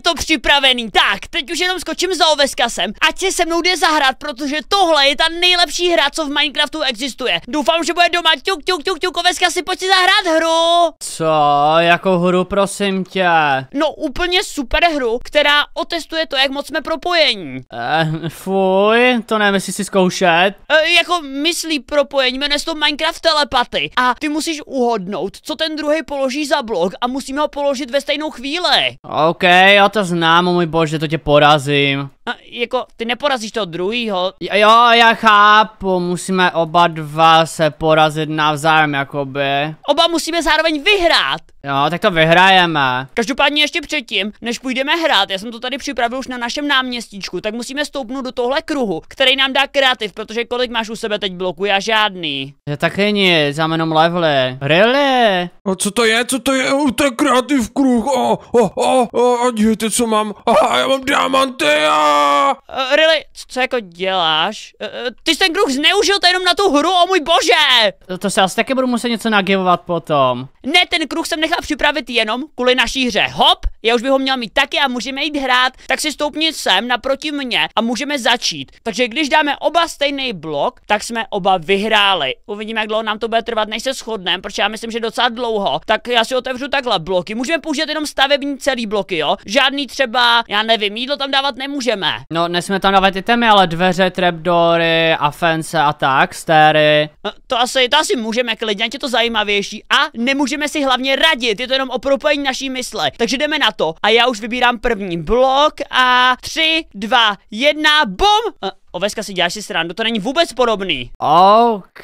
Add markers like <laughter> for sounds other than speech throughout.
to připravený. Tak, teď už jenom skočím za oveska sem. Ať se se mnou jde zahrát, protože tohle je ta nejlepší hra, co v Minecraftu existuje. Doufám, že bude doma. Tuk, tuk, tuk, tuk, oveska si pojď si zahrát hru. Co? Jako hru, prosím tě? No, úplně super hru, která otestuje to, jak moc jsme propojení. Eh, fuj, to nemyslíš si zkoušet? Eh, jako myslí propojení, jmenuje se to Minecraft telepaty. A ty musíš uhodnout, co ten druhý položí za blok a musíme ho položit ve stejnou chvíli. OK, a to znám, můj bože, to tě porazím. A, jako, ty neporazíš toho druhýho. Jo, já chápu, musíme oba dva se porazit navzájem, jakoby. Oba musíme zároveň vyhrát. Jo, tak to vyhrajeme. Každopádně ještě předtím, než půjdeme hrát, já jsem to tady připravil už na našem náměstíčku, tak musíme stoupnout do tohle kruhu, který nám dá kreativ, protože kolik máš u sebe teď bloku, já žádný. Já taky nic, já jenom levely. Really? A co to je, co to je, u to je kreativ kruh, o, o, o, o, a dívejte, co mám, aha, já mám diamanty, a... Uh, really, co jako děláš? Uh, ty jsi ten kruh zneužil to jenom na tu hru, o můj bože! To, to se asi taky budu muset něco nagivovat potom. Ne, ten kruh jsem nechal připravit jenom kvůli naší hře. Hop, já už bych ho měl mít taky a můžeme jít hrát, tak si stoupni sem naproti mě a můžeme začít. Takže když dáme oba stejný blok, tak jsme oba vyhráli. Uvidíme, jak dlouho nám to bude trvat, než se shodneme, protože já myslím, že docela dlouho. Tak já si otevřu takhle bloky. Můžeme použít jenom stavební celý bloky, jo? Žádný třeba, já nevím, jídlo tam dávat nemůžeme. No, nesme tam dávat temy, ale dveře, trapdory a fence a tak, stéry. No, to asi, to asi můžeme klidně, je to zajímavější. A nemůžeme si hlavně radit hodit, je to jenom o propojení naší mysle. Takže jdeme na to. A já už vybírám první blok a tři, dva, jedna, bum! A- Oveska si děláš si srandu, to není vůbec podobný. OK,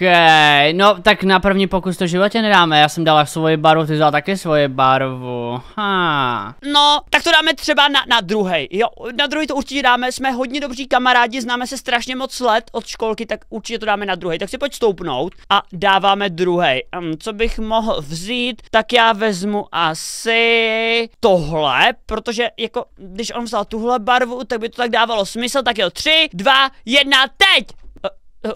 no tak na první pokus to životě nedáme, já jsem dala svoji barvu, ty dala taky svoji barvu, ha. No, tak to dáme třeba na, na druhý. jo, na druhý to určitě dáme, jsme hodně dobří kamarádi, známe se strašně moc let od školky, tak určitě to dáme na druhý. tak si pojď stoupnout a dáváme druhý. Um, co bych mohl vzít, tak já vezmu asi tohle, protože jako, když on vzal tuhle barvu, tak by to tak dávalo smysl, tak jo, tři, dva, jedná teď!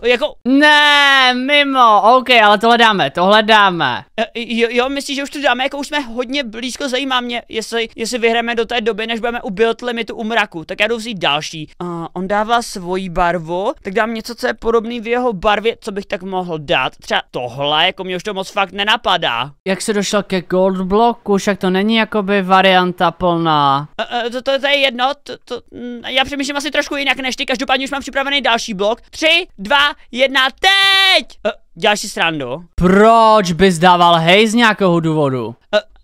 jako... Ne, mimo, ok, ale tohle dáme, tohle dáme. Eh, jo, jo, myslíš, že už to dáme, jako už jsme hodně blízko, zajímá mě, jestli, jestli vyhráme do té doby, než budeme u build limitu u mraku, tak já jdu vzít další. Uh, on dává svoji barvu, tak dám něco, co je podobný v jeho barvě, co bych tak mohl dát. Třeba tohle, jako mě už to moc fakt nenapadá. Jak se došel ke gold bloku, však to není jakoby varianta plná. Uh, uh, to, to, to je jedno, to, to, mm, já přemýšlím asi trošku jinak než ty, každopádně už mám připravený další blok. Tři, dva, Jedna teď! Uh, děláš si srandu? Proč bys dával hej z nějakého důvodu? Uh,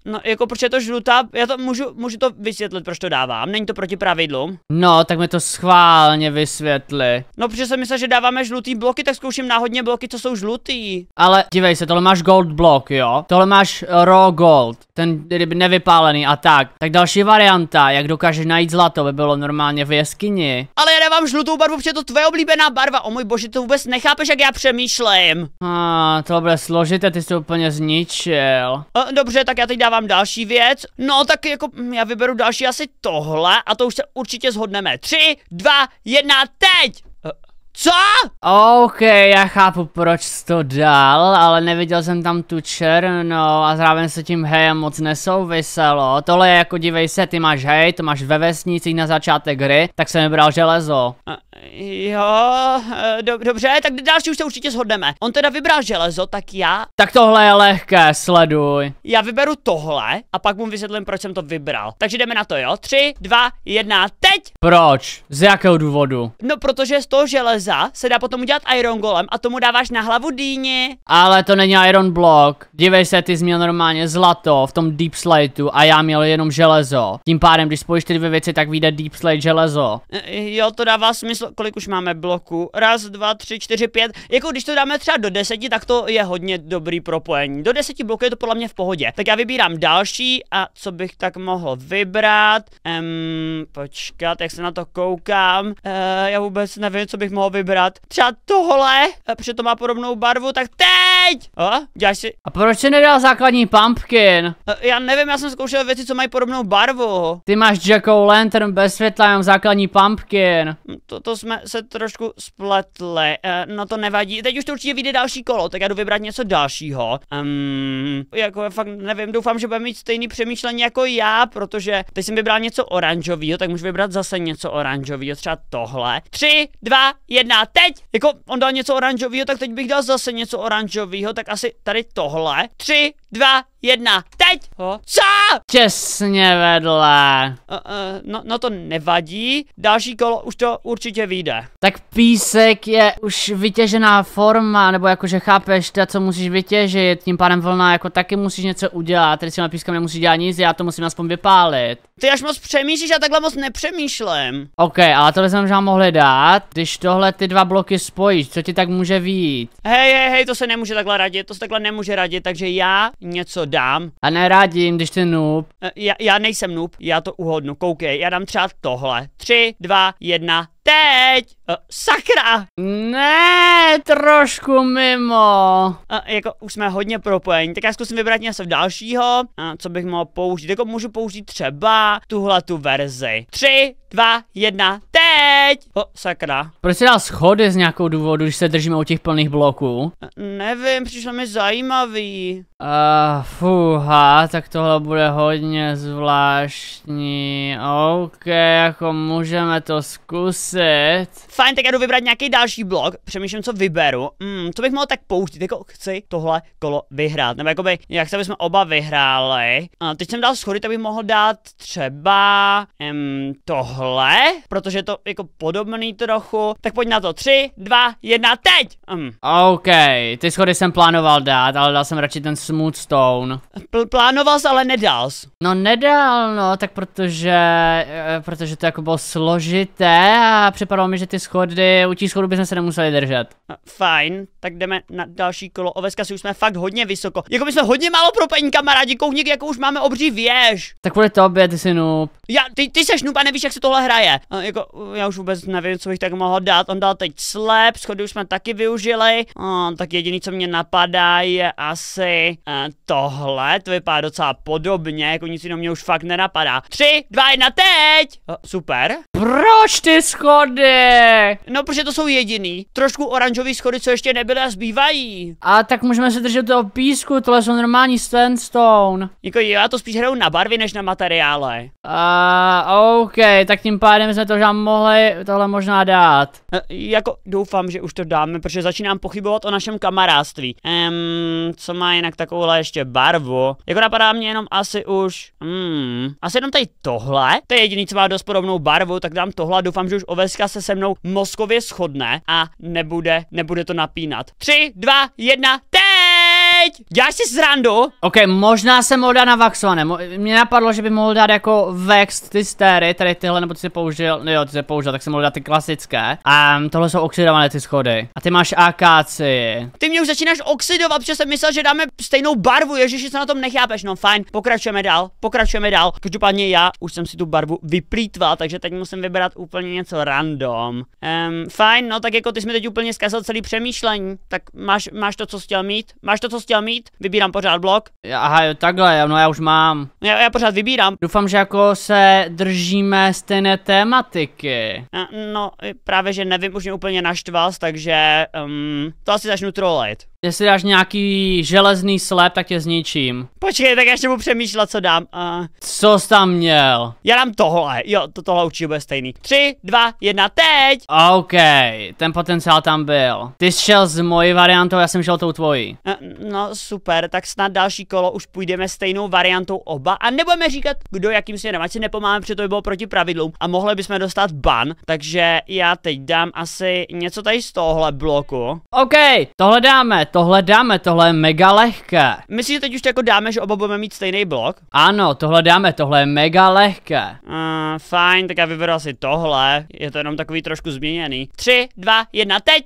No, jako proč je to žlutá? Já to můžu, můžu to vysvětlit, proč to dávám. Není to proti pravidlům. No, tak mi to schválně vysvětli. No, protože jsem myslel, že dáváme žlutý bloky, tak zkouším náhodně bloky, co jsou žlutý. Ale dívej se, tohle máš gold blok, jo? Tohle máš eh, raw gold, ten kdyby nevypálený a tak. Tak další varianta, jak dokážeš najít zlato, by bylo normálně v jeskyni. Ale já dávám žlutou barvu, protože je to tvoje oblíbená barva. O můj bože, to vůbec nechápeš, jak já přemýšlím. A, ah, to bude složité, ty jsi to úplně zničil. A, dobře, tak já teď dávám vám další věc. No tak jako hm, já vyberu další asi tohle a to už se určitě zhodneme. Tři, dva, jedna, teď! Eh. Co? OK, já chápu, proč jsi to dal, ale neviděl jsem tam tu černou a zároveň se tím hejem moc nesouviselo. Tohle je jako, dívej se, ty máš hej, to máš ve vesnicích na začátek hry, tak jsem vybral železo. A, eh, Jo, eh, do, dobře, tak další už se určitě shodneme. On teda vybral železo, tak já... Tak tohle je lehké, sleduj. Já vyberu tohle a pak mu vysvětlím, proč jsem to vybral. Takže jdeme na to, jo? Tři, dva, jedna, teď! Proč? Z jakého důvodu? No, protože z toho železa se dá potom udělat Iron Golem a tomu dáváš na hlavu dýni. Ale to není Iron Block. Dívej se, ty jsi měl normálně zlato v tom Deep Slateu a já měl jenom železo. Tím pádem, když spojíš ty dvě věci, tak vyjde Deep Slate železo. Eh, jo, to dává smysl kolik už máme bloků? Raz, dva, tři, čtyři, pět. Jako když to dáme třeba do deseti, tak to je hodně dobrý propojení. Do deseti bloků je to podle mě v pohodě. Tak já vybírám další a co bych tak mohl vybrat? Ehm, počkat, jak se na to koukám. Ehm, já vůbec nevím, co bych mohl vybrat. Třeba tohle, eh, protože to má podobnou barvu, tak teď! A, děláš si... A proč jsi nedal základní pumpkin? E, já nevím, já jsem zkoušel věci, co mají podobnou barvu. Ty máš Jacko Lantern bez světla, jenom základní pumpkin. Hm, to, to jsme se trošku spletli. Uh, no to nevadí. Teď už to určitě vyjde další kolo, tak já jdu vybrat něco dalšího. Um, jako já fakt nevím, doufám, že bude mít stejný přemýšlení jako já, protože teď jsem vybral něco oranžového, tak můžu vybrat zase něco oranžového, třeba tohle. Tři, dva, jedna, teď! Jako on dal něco oranžového, tak teď bych dal zase něco oranžového, tak asi tady tohle. Tři, dva, jedna, teď! Ho? Co? Těsně vedle. Uh, uh, no, no to nevadí, další kolo už to určitě vyjde. Tak písek je už vytěžená forma, nebo jakože chápeš ta co musíš vytěžit, tím pádem vlna jako taky musíš něco udělat, tady s těma pískem nemusíš dělat nic, já to musím aspoň vypálit. Ty až moc přemýšlíš, já takhle moc nepřemýšlím. OK, ale tohle jsme možná mohli dát, když tohle ty dva bloky spojíš, co ti tak může výjít? Hej, hej, hej, to se nemůže takhle radit, to se takhle nemůže radit, takže já něco dám. A nerádím, když ty noob. Eh, já, já nejsem noob, já to uhodnu, koukej, já dám třeba tohle. Tři, dva, jedna, teď! Uh, sakra! Ne, trošku mimo. Uh, jako už jsme hodně propojení, tak já zkusím vybrat něco dalšího, uh, co bych mohl použít. Jako můžu použít třeba tuhle tu verzi. Tři, dva, jedna, teď! O, oh, sakra. Proč se dá schody z nějakou důvodu, když se držíme u těch plných bloků? Uh, nevím, přišlo mi zajímavý. Uh, fuha, tak tohle bude hodně zvláštní. OK, jako můžeme to zkusit. Fajn, tak já jdu vybrat nějaký další blok. Přemýšlím, co vyberu. Mm, co bych mohl tak pouštit, Jako chci tohle kolo vyhrát. Nebo jakoby, jak se bychom oba vyhráli. A teď jsem dal schody, tak bych mohl dát třeba um, tohle, protože je to jako podobný trochu. Tak pojď na to. Tři, dva, jedna, teď! Um. OK, ty schody jsem plánoval dát, ale dal jsem radši ten Smoothstone. Pl- plánoval jsi, ale nedal jsi. No nedal, no, tak protože, eh, protože to jako bylo složité a připadalo mi, že ty schody, u těch schodů bychom se nemuseli držet. Fajn, tak jdeme na další kolo. Oveska si už jsme fakt hodně vysoko. Jako my jsme hodně málo propojení, kamarádi, koukni, jako už máme obří věž. Tak kvůli tobě, ty jsi noob. Já, ty, ty seš noob a nevíš, jak se tohle hraje. A jako, já už vůbec nevím, co bych tak mohl dát. On dal teď slep, schody už jsme taky využili. A, tak jediný, co mě napadá, je asi a tohle to vypadá docela podobně, jako nic jiného mě už fakt nenapadá. Tři, dva, jedna, teď! A, super. Proč ty schody? No, protože to jsou jediný. Trošku oranžový schody, co ještě nebyly a zbývají. A tak můžeme se držet toho písku, tohle jsou normální sandstone. Jako já to spíš hraju na barvy, než na materiále. A, OK, tak tím pádem jsme to už mohli tohle možná dát. A, e, jako doufám, že už to dáme, protože začínám pochybovat o našem kamarádství. Ehm, co má jinak tak takovouhle ještě barvu. Jako napadá mě jenom asi už, hmm, asi jenom tady tohle. To je jediný, co má dost podobnou barvu, tak dám tohle. Doufám, že už oveska se se mnou mozkově shodne a nebude, nebude to napínat. Tři, dva, jedna, teď! teď! Děláš si srandu? Ok, možná jsem mohl dát na vaxované. Mo- mě napadlo, že by mohl dát jako vex ty stéry, tady tyhle, nebo ty se použil, no jo, ty se použil, tak jsem mohl dát ty klasické. A tohle jsou oxidované ty schody. A ty máš akáci. Ty mě už začínáš oxidovat, protože jsem myslel, že dáme stejnou barvu, ježiši, co na tom nechápeš. No fajn, pokračujeme dál, pokračujeme dál. Každopádně já už jsem si tu barvu vyplýtval, takže teď musím vybrat úplně něco random. Um, fajn, no tak jako ty jsme teď úplně zkazil celý přemýšlení. Tak máš, máš to, co chtěl mít? Máš to, co chtěl mít, vybírám pořád blok. Aha, jo, takhle, jo, no já už mám. Já, já pořád vybírám. Doufám, že jako se držíme stejné tématiky. A, no, právě, že nevím, už mě úplně naštval, takže um, to asi začnu trolejt. Jestli dáš nějaký železný slep, tak tě zničím. Počkej, tak ještě budu přemýšlet, co dám. Uh... Co jsi tam měl? Já dám tohle, jo, to tohle určitě bude stejný. Tři, dva, jedna, teď! OK, ten potenciál tam byl. Ty jsi šel s mojí variantou, já jsem šel tou tvojí. Uh, no, no super, tak snad další kolo už půjdeme stejnou variantou oba a nebudeme říkat, kdo jakým směrem, ať si nepomáháme, protože to by bylo proti pravidlům a mohli bychom dostat ban, takže já teď dám asi něco tady z tohohle bloku. OK, tohle dáme, tohle dáme, tohle je mega lehké. Myslíš, že teď už jako dáme, že oba budeme mít stejný blok? Ano, tohle dáme, tohle je mega lehké. Uh, fajn, tak já vyberu asi tohle, je to jenom takový trošku změněný. Tři, dva, jedna, teď!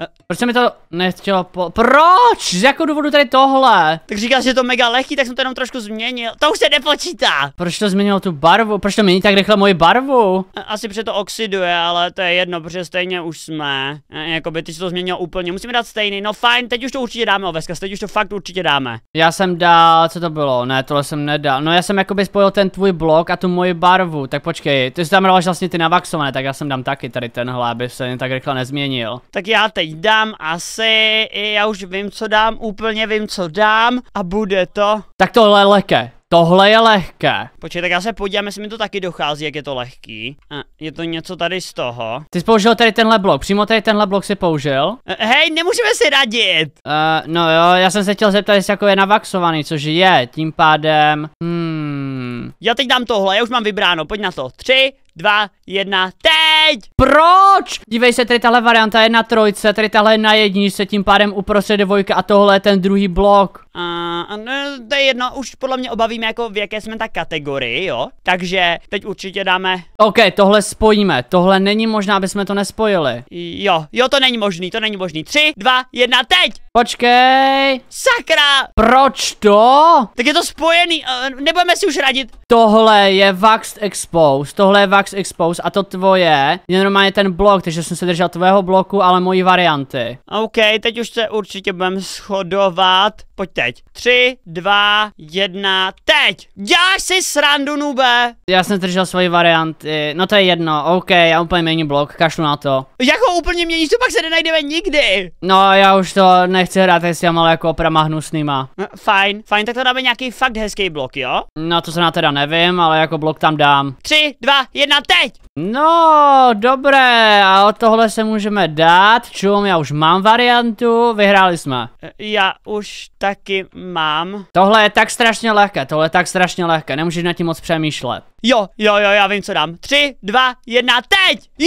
Eh, proč se mi to nechtělo po... Proč? Z jakou důvodu tady tohle? Tak říkal, že je to mega lehký, tak jsem to jenom trošku změnil. To už se nepočítá. Proč to změnilo tu barvu? Proč to mění tak rychle moji barvu? Asi protože to oxiduje, ale to je jedno, protože stejně už jsme. Jakoby ty jsi to změnil úplně. Musíme dát stejný. No fajn, teď už to určitě dáme, Oveska. Teď už to fakt určitě dáme. Já jsem dal, co to bylo? Ne, tohle jsem nedal. No já jsem jakoby spojil ten tvůj blok a tu moji barvu. Tak počkej, ty jsi tam dal vlastně ty navaxované, tak já jsem dám taky tady tenhle, aby se tak rychle nezměnil. Tak já teď dám asi, já už vím, co dám, úplně vím, co dám a bude to. Tak tohle je lehké. Tohle je lehké. Počkej, tak já se podívám, jestli mi to taky dochází, jak je to lehký. A je to něco tady z toho. Ty jsi použil tady tenhle blok, přímo tady tenhle blok si použil. E, hej, nemůžeme si radit! E, no jo, já jsem se chtěl zeptat, jestli jako je navaxovaný, což je, tím pádem, hmm. Já teď dám tohle, já už mám vybráno, pojď na to. Tři, dva, jedna, teď! teď? Proč? Dívej se, tady tahle varianta je na trojce, tady tahle je na jedničce, tím pádem uprostřed dvojka a tohle je ten druhý blok. A, no, to je jedno, už podle mě obavíme jako v jaké jsme ta kategorii, jo? Takže teď určitě dáme... OK, tohle spojíme, tohle není možná, aby jsme to nespojili. Jo, jo, to není možný, to není možný. Tři, dva, jedna, teď! Počkej! Sakra! Proč to? Tak je to spojený, eh, nebudeme si už radit. Tohle je Vax Expose, tohle je Vax Expose a to tvoje je normálně ten blok, takže jsem se držel tvého bloku, ale mojí varianty. OK, teď už se určitě budeme shodovat, pojďte teď. Tři, dva, jedna, teď! Děláš si srandu, nube! Já jsem držel svoji varianty, no to je jedno, OK, já úplně měním blok, kašlu na to. Jak ho úplně měníš, to pak se nenajdeme nikdy! No, já už to nechci hrát s si ale jako oprama hnusnýma. Hm, fajn, fajn, tak to dáme nějaký fakt hezký blok, jo? No to se na teda nevím, ale jako blok tam dám. Tři, dva, jedna, teď! No, dobré, a o tohle se můžeme dát. Čum, já už mám variantu, vyhráli jsme. E, já už taky mám. Tohle je tak strašně lehké, tohle je tak strašně lehké, nemůžeš na tím moc přemýšlet. Jo, jo, jo, já vím, co dám. Tři, dva, jedna, teď! Jo!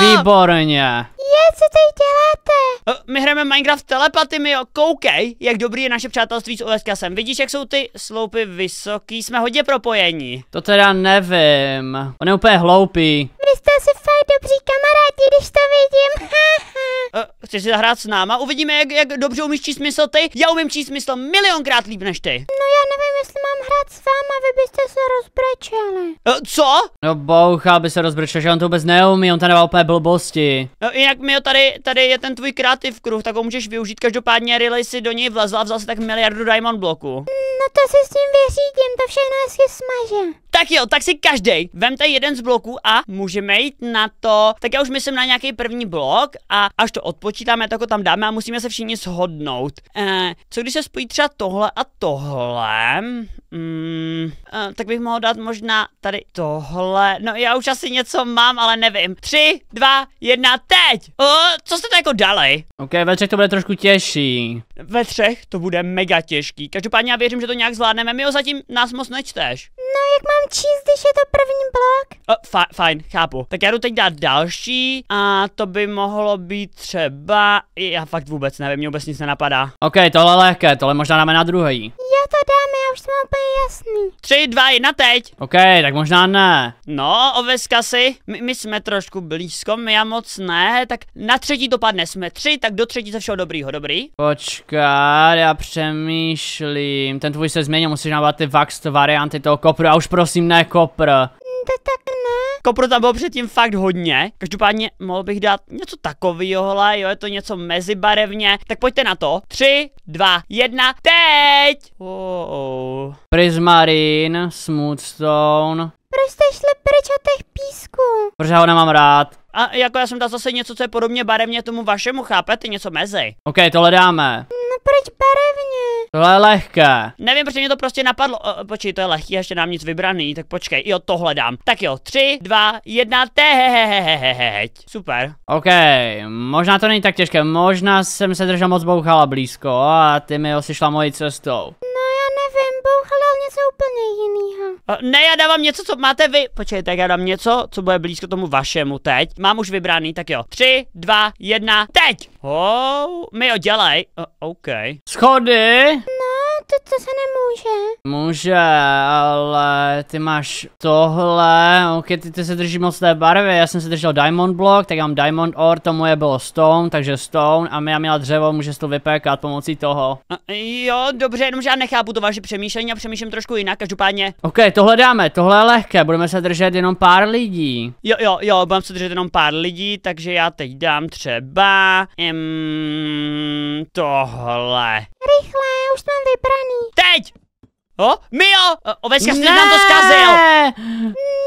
Výborně. Je, co tady děláte? Eh, my hrajeme Minecraft telepaty, jo. Koukej, jak dobrý je naše přátelství s OSKSem. Vidíš, jak jsou ty sloupy vysoký? Jsme hodně propojení. To teda nevím. On je úplně hloupý. Vy jste si fakt dobří kamarádi, když to vidím. <laughs> Eh, chceš si zahrát s náma? Uvidíme, jak, jak dobře umíš číst smysl ty. Já umím číst smysl. milionkrát líp než ty. No já nevím, jestli mám hrát s váma, vy byste se rozbrečeli. Eh, co? No boucha, by se rozbrčil, že on to vůbec neumí, on tady dává úplně blbosti. No jinak mi tady, tady je ten tvůj kreativ kruh, tak ho můžeš využít, každopádně Riley si do něj vlezla a vzal si tak miliardu diamond bloků. No to si s tím vyřídím, to všechno hezky smaže. Tak jo, tak si každý vemte jeden z bloků a můžeme jít na to. Tak já už myslím na nějaký první blok a až to odpočítáme, tak ho tam dáme a musíme se všichni shodnout. Eh, co když se spojí třeba tohle a tohle? Mm, eh, tak bych mohl dát možná tady tohle. No já už asi něco mám, ale nevím. Tři, dva, jedna, teď! O, co jste to jako dali? Ok, večer to bude trošku těžší ve třech to bude mega těžký. Každopádně já věřím, že to nějak zvládneme. Mio, zatím nás moc nečteš. No, jak mám číst, když je to první blok? O, fa fajn, chápu. Tak já jdu teď dát další a to by mohlo být třeba... Já fakt vůbec nevím, mě vůbec nic nenapadá. OK, tohle je lehké, tohle možná dáme na druhý. Jo, to dáme, já už jsem úplně jasný. Tři, dva, jedna, teď. OK, tak možná ne. No, oveska si, my, my jsme trošku blízko, my já moc ne, tak na třetí dopadne jsme tři, tak do třetí se všeho dobrýho, dobrý? Počkej počkat, já přemýšlím. Ten tvůj se změnil, musíš nabrat ty vaxt varianty toho kopru a už prosím ne kopr. To tak ne. Kopru tam bylo předtím fakt hodně. Každopádně mohl bych dát něco takového, jo, je to něco mezibarevně. Tak pojďte na to. Tři, dva, jedna, teď! Oh, oh. Prismarin, Smoothstone. Proč jste šli pryč od těch písků? Protože ho nemám rád. A jako já jsem dal zase něco, co je podobně barevně tomu vašemu, chápete? Něco mezi. OK, tohle dáme. No proč barevně? Tohle je lehké. Nevím, proč mě to prostě napadlo. O, počkej, to je lehký, ještě nám nic vybraný, tak počkej, jo, tohle dám. Tak jo, tři, dva, jedna, he, Super. OK, možná to není tak těžké, možná jsem se držel moc bouchala blízko a ty mi osišla mojí cestou. No Bůh hledal něco úplně jiného. Ne, já dávám něco, co máte vy. tak já dám něco, co bude blízko tomu vašemu teď. Mám už vybraný, tak jo. Tři, dva, jedna, teď! Oh, my ho dělej. Uh, OK. Schody. No to, to se nemůže. Může, ale ty máš tohle, ok, ty, ty se drží moc té barvy, já jsem se držel Diamond Block, tak já mám Diamond Ore, to moje bylo Stone, takže Stone a já měla dřevo, může to vypékat pomocí toho. A, jo, dobře, jenomže já nechápu to vaše přemýšlení a přemýšlím trošku jinak, každopádně. Ok, tohle dáme, tohle je lehké, budeme se držet jenom pár lidí. Jo, jo, jo, budeme se držet jenom pár lidí, takže já teď dám třeba, Mm, tohle. Rychle, už jsem vybrala vybraný. Teď! O, Mio, ovečka jsi nám to zkazil.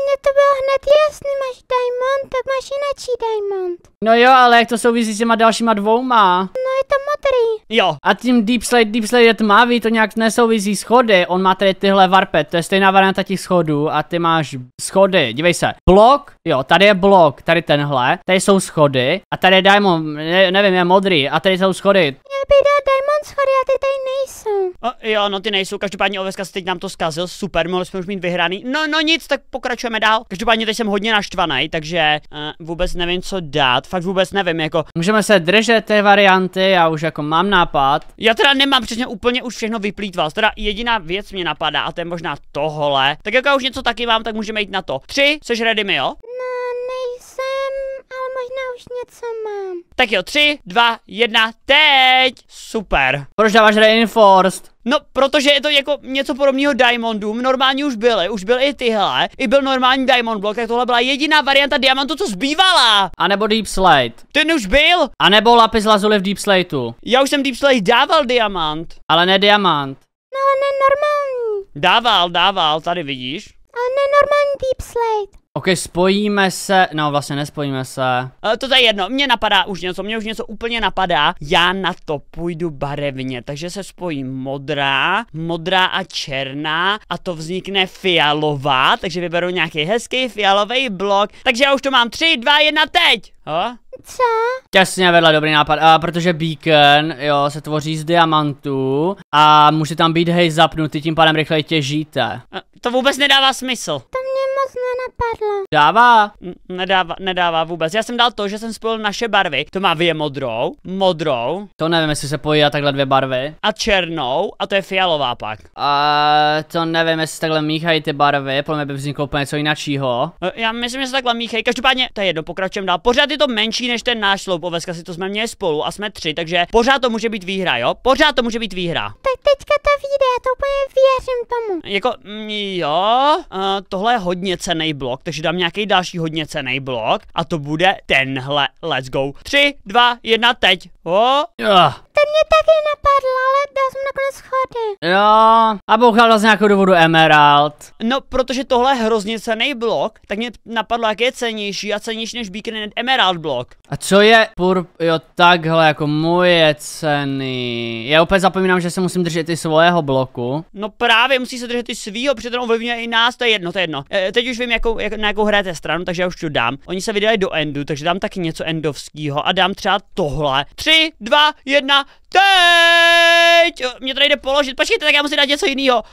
Ne, to bylo hned jasný, máš diamond, tak máš jináčí diamond. No jo, ale jak to souvisí s těma dalšíma dvouma? No je to modrý. Jo. A tím Deep Slate, Deep Slate je tmavý, to nějak nesouvisí schody, on má tady tyhle varpet, to je stejná varianta těch schodů a ty máš schody, dívej se. Blok, jo, tady je blok, tady tenhle, tady jsou schody a tady je diamond, ne, nevím, je modrý a tady jsou schody. Pida, a Diamond já ty tady nejsou. A, jo, no ty nejsou, každopádně Oveska se teď nám to zkazil, super, mohli jsme už mít vyhraný. No, no nic, tak pokračujeme dál. Každopádně teď jsem hodně naštvaný, takže uh, vůbec nevím, co dát, fakt vůbec nevím, jako. Můžeme se držet té varianty, já už jako mám nápad. Já teda nemám přesně úplně už všechno vyplýtval, teda jediná věc mě napadá a to je možná tohle. Tak jako já už něco taky mám, tak můžeme jít na to. Tři, seš ready mi, jo? No možná už něco mám. Tak jo, tři, dva, jedna, teď! Super. Proč dáváš Reinforced? No, protože je to jako něco podobného Diamondům. Normálně už byly, už byly i tyhle. I byl normální Diamond Block, tak tohle byla jediná varianta Diamantu, co zbývala. A nebo Deep Slate. Ten už byl. A nebo Lapis Lazuli v Deep Slateu. Já už jsem Deep Slate dával Diamant. Ale ne Diamant. No, ale ne normální. Dával, dával, tady vidíš. Ale ne normální Deep Slate. Ok, spojíme se, no vlastně nespojíme se. E, to je jedno, mě napadá už něco, mě už něco úplně napadá. Já na to půjdu barevně, takže se spojí modrá, modrá a černá a to vznikne fialová, takže vyberu nějaký hezký fialový blok. Takže já už to mám, tři, dva, jedna teď! Ho? Co? Těsně vedla dobrý nápad, a eh, protože beacon, jo, se tvoří z diamantů a může tam být hej zapnutý, tím pádem rychleji těžíte. A eh, to vůbec nedává smysl. To nenapadlo. Dává? nedává, nedává vůbec. Já jsem dal to, že jsem spojil naše barvy. To má vy modrou, modrou. To nevím, jestli se pojí a takhle dvě barvy. A černou, a to je fialová pak. A to nevím, jestli takhle míchají ty barvy, podle mě by vzniklo úplně něco jiného. E, já myslím, že se takhle míchají. Každopádně, to je jedno, pokračujeme dál. Pořád je to menší než ten náš sloup, oveska si to jsme měli spolu a jsme tři, takže pořád to může být výhra, jo? Pořád to může být výhra. Tak teďka to vyjde, já to úplně věřím tomu. Jako, mm, jo, uh, tohle je hodně cený blok, takže dám nějaký další hodně cený blok a to bude tenhle. Let's go. 3, 2, 1, teď. O? Jo. To mě taky napadlo, ale dal jsem nakonec schody. Jo, a bouchal z nějakou důvodu Emerald. No, protože tohle je hrozně cený blok, tak mě napadlo, jak je cenější a cenější než Beacon Emerald blok. A co je pur... jo, takhle, jako moje ceny. Já úplně zapomínám, že se musím držet i svého bloku. No právě, musí se držet i svýho, protože to ovlivňuje i nás, to je jedno, to je jedno. E, teď už vím, jakou, jak, na jakou hrajete stranu, takže já už to dám. Oni se vydali do endu, takže dám taky něco endovského a dám třeba tohle. Tři Dva jedna teď! Mě to nejde položit, počkejte, tak já musím dát něco jiného.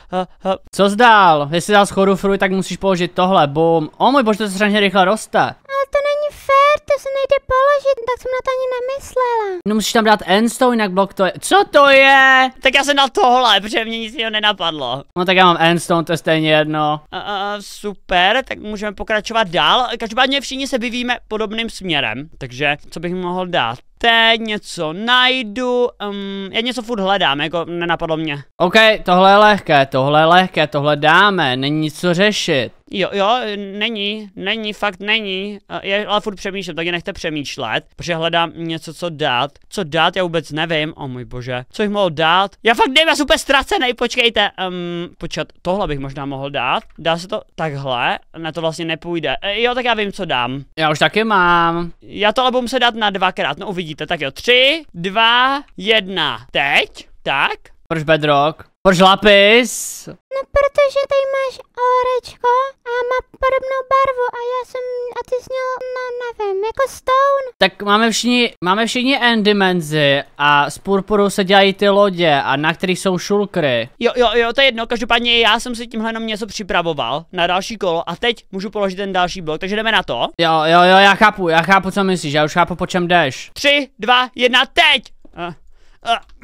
Co zdál? Jestli dal schodu fruj, tak musíš položit tohle, bum. O můj bože, to se strašně rychle roste. Ale to není fér, to se nejde položit, tak jsem na to ani nemyslela. No musíš tam dát endstone, jinak blok to je. Co to je? Tak já jsem na tohle, protože mě nic jiného nenapadlo. No tak já mám endstone, to je stejně jedno. Uh, uh, super, tak můžeme pokračovat dál. Každopádně všichni se vyvíjíme podobným směrem, takže co bych mohl dát? té něco najdu, um, já něco furt hledám, jako nenapadlo mě. OK, tohle je lehké, tohle je lehké, tohle dáme, není nic co řešit. Jo, jo, není, není, fakt není. Eh, já ale furt přemýšlím, tak je nechte přemýšlet, protože hledám něco, co dát. Co dát, já vůbec nevím, o oh, můj bože. Co jich mohl dát? Já fakt nevím, já jsem úplně ztracený, počkejte. Um, počkat, tohle bych možná mohl dát. Dá se to takhle, na to vlastně nepůjde. E, jo, tak já vím, co dám. Já už taky mám. Já to ale budu muset dát na dvakrát, no uvidíte vidíte. Tak jo, tři, dva, jedna, teď, tak. Proč bedrock? Proč lapis? No protože tady máš orečko a má podobnou barvu a já jsem, a ty jsi měl, no nevím, jako stone. Tak máme všichni, máme všichni N dimenzi a z purpuru se dělají ty lodě a na kterých jsou šulkry. Jo, jo, jo, to je jedno, každopádně já jsem si tímhle jenom něco připravoval na další kolo a teď můžu položit ten další blok, takže jdeme na to. Jo, jo, jo, já chápu, já chápu, co myslíš, já už chápu, po čem jdeš. Tři, dva, jedna, teď! Uh,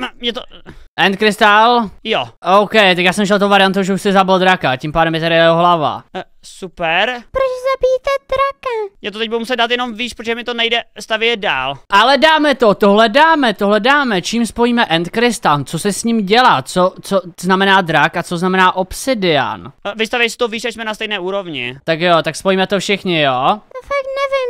uh, mě to... Uh. End Crystal? Jo. OK, tak já jsem šel tou variantu, že už si zabil draka, tím pádem je tady jeho hlava. Uh, super. Proč zabijete draka? Já to teď budu muset dát jenom výš, protože mi to nejde stavět dál. Ale dáme to, tohle dáme, tohle dáme. Čím spojíme End Crystal? Co se s ním dělá? Co, co znamená drak a co znamená obsidian? Uh, Vystavěj si to výš, jsme na stejné úrovni. Tak jo, tak spojíme to všichni, jo?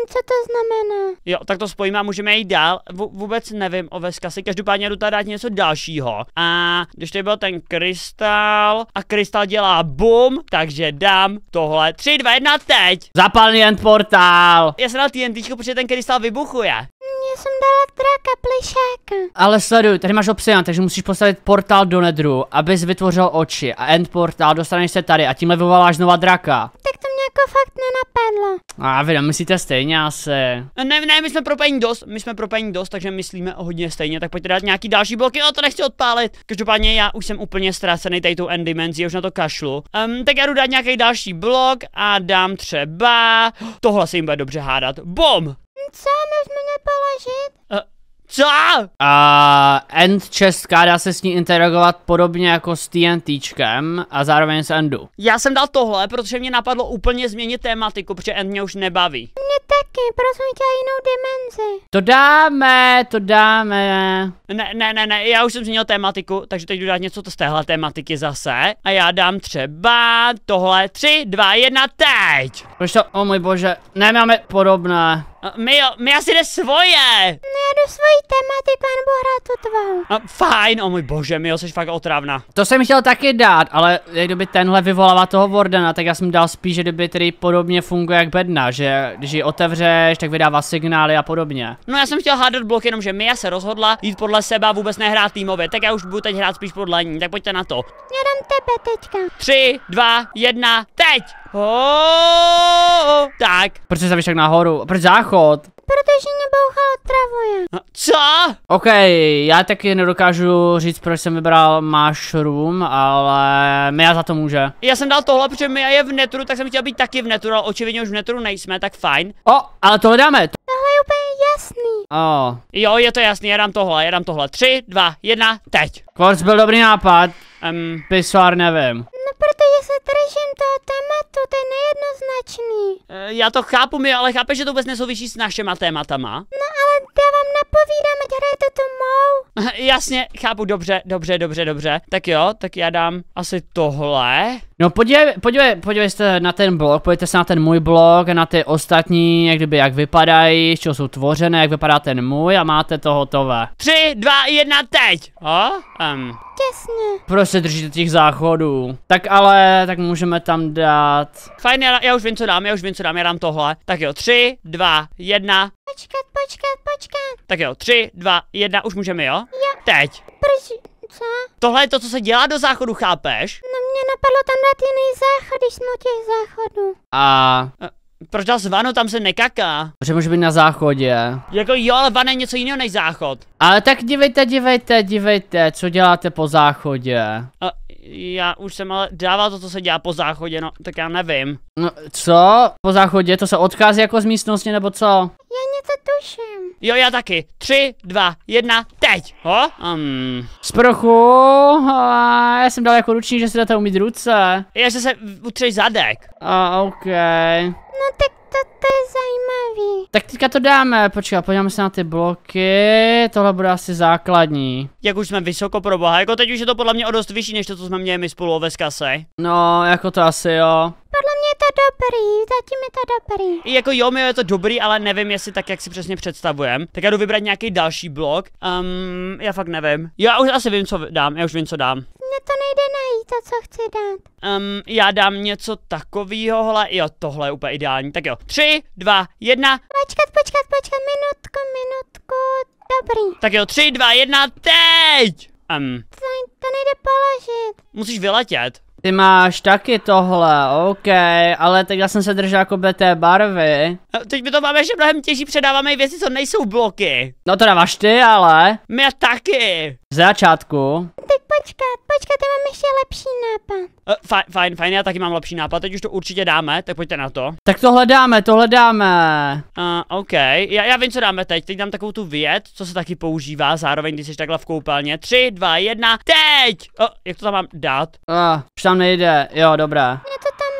co to znamená? Jo, tak to spojíme a můžeme jít dál. V- vůbec nevím o Veskasi, každopádně jdu tady dát něco dalšího. A když to byl ten krystal a krystal dělá bum, takže dám tohle. 3, 2, 1, teď! Zapalný jen portál! Já jsem dal TNT, protože ten krystal vybuchuje. Já jsem dala draka plišák. Ale sleduj, tady máš obsidian, takže musíš postavit portál do nedru, abys vytvořil oči a end portál dostaneš se tady a tímhle vyvoláš znova draka. Tak to jako fakt nenapadlo. A vy nemyslíte stejně asi. Ne, ne, my jsme propojení dost, my jsme propojení dost, takže myslíme hodně stejně, tak pojďte dát nějaký další bloky, o to nechci odpálit. Každopádně já už jsem úplně ztracený tady tou end dimenzí, už na to kašlu. Um, tak já jdu dát nějaký další blok a dám třeba... <gasps> Tohle se jim bude dobře hádat. Bom! Co, můžeme položit? Uh, eh, co? Uh, End česká dá se s ní interagovat podobně jako s TNTčkem a zároveň s Endu. Já jsem dal tohle, protože mě napadlo úplně změnit tématiku, protože End mě už nebaví. Mě taky, prosím tě, jinou dimenzi. To dáme, to dáme. Ne, ne, ne, ne, já už jsem změnil tématiku, takže teď jdu dát něco z téhle tématiky zase. A já dám třeba tohle. tři, dva, jedna, teď! Proč to, o oh můj bože, nemáme podobné. My jo, my asi jde svoje. Ne, jdu svojí tématy, pan Bohra, tu tvou. A, fajn, o můj bože, Mio, jsi fakt otravná. To jsem chtěl taky dát, ale kdyby tenhle vyvolává toho Wardena, tak já jsem dal spíš, že kdyby tedy podobně funguje jak bedna, že když ji otevřeš, tak vydává signály a podobně. No já jsem chtěl hádat blok, že Mia se rozhodla jít podle sebe a vůbec nehrát týmově, tak já už budu teď hrát spíš podle ní, tak pojďte na to. dám tebe teďka. Tři, dva, jedna, teď! Oh, tak, proč se však nahoru? Proč záchod? Protože mě bouchalo travuje. Co? OK, já taky nedokážu říct, proč jsem vybral mushroom, ale Mia za to může. Já jsem dal tohle, protože Mia je v netru, tak jsem chtěl být taky v netru, ale očividně už v netru nejsme, tak fajn. O, oh, ale tohle dáme. Tohle je úplně jasný. Oh. Jo, je to jasný, já dám tohle, já dám tohle. Tři, dva, jedna, teď. Kvorc byl dobrý nápad. Um, Pisoár nevím protože se držím toho tématu, to je nejednoznačný. E, já to chápu, mi, ale chápeš, že to vůbec nesouvisí s našima tématama? No ale já vám napovídám, ať hrajete tu mou. <laughs> Jasně, chápu, dobře, dobře, dobře, dobře. Tak jo, tak já dám asi tohle. No podívej, podívej, se na ten blog, podívejte se na ten můj blog, na ty ostatní, jak kdyby jak vypadají, z čeho jsou tvořené, jak vypadá ten můj a máte to hotové. Tři, dva, jedna, teď! A? Um. Těsně. Proč se držíte těch záchodů? Tak ale, tak můžeme tam dát... Fajn, já, já už vím, co dám, já už vím, co dám, já dám tohle. Tak jo, tři, dva, jedna. Počkat, počkat, počkat. Tak jo, tři, dva, jedna, už můžeme, jo? Jo. Teď. Proč? co? Tohle je to, co se dělá do záchodu, chápeš? No mě napadlo tam dát jiný záchod, když jsme těch záchodu. A... a e, proč dal vanu, tam se nekaká. Protože může být na záchodě. Jako jo, ale van je něco jiného než záchod. Ale tak dívejte, dívejte, dívejte, co děláte po záchodě. A, já už jsem ale dával to, co se dělá po záchodě, no, tak já nevím. No, co? Po záchodě, to se odchází jako z místnosti, nebo co? Já něco tuším. Jo, já taky. Tři, dva, jedna, teď! Ho? Um. Sprchu, já jsem dal jako ruční, že se dáte umít ruce. Já, že se utřeš zadek. A, uh, ok. No tak to, to je zajímavý. Tak teďka to dáme, počkej, podíváme se na ty bloky, tohle bude asi základní. Jak už jsme vysoko pro boha, jako teď už je to podle mě o dost vyšší, než to, co jsme měli my spolu o veskase. No, jako to asi jo. Podle mě je to dobrý, zatím je to dobrý. I jako jo, mi je to dobrý, ale nevím, jestli tak, jak si přesně představujem. Tak já jdu vybrat nějaký další blok. Um, já fakt nevím. Já už asi vím, co dám, já už vím, co dám mě to nejde najít, to co chci dát. Um, já dám něco takového, hele, jo, tohle je úplně ideální. Tak jo, tři, dva, jedna. Počkat, počkat, počkat, minutku, minutku, dobrý. Tak jo, tři, dva, jedna, teď! Um. To, to nejde položit. Musíš vyletět. Ty máš taky tohle, OK, ale tak já jsem se držel jako té barvy. A teď my to máme ještě mnohem těžší, předáváme i věci, co nejsou bloky. No to dáváš ty, ale. Mě taky. Z začátku. Teď počkat, počkat, to mám ještě lepší nápad. Uh, fajn, fajn, já taky mám lepší nápad, teď už to určitě dáme, tak pojďte na to. Tak tohle dáme, tohle dáme. Uh, OK, já, já vím, co dáme teď, teď dám takovou tu věc, co se taky používá, zároveň, když jsi takhle v koupelně. Tři, dva, jedna, teď! Uh, jak to tam mám dát? Uh, už tam nejde, jo, dobré. Já to tam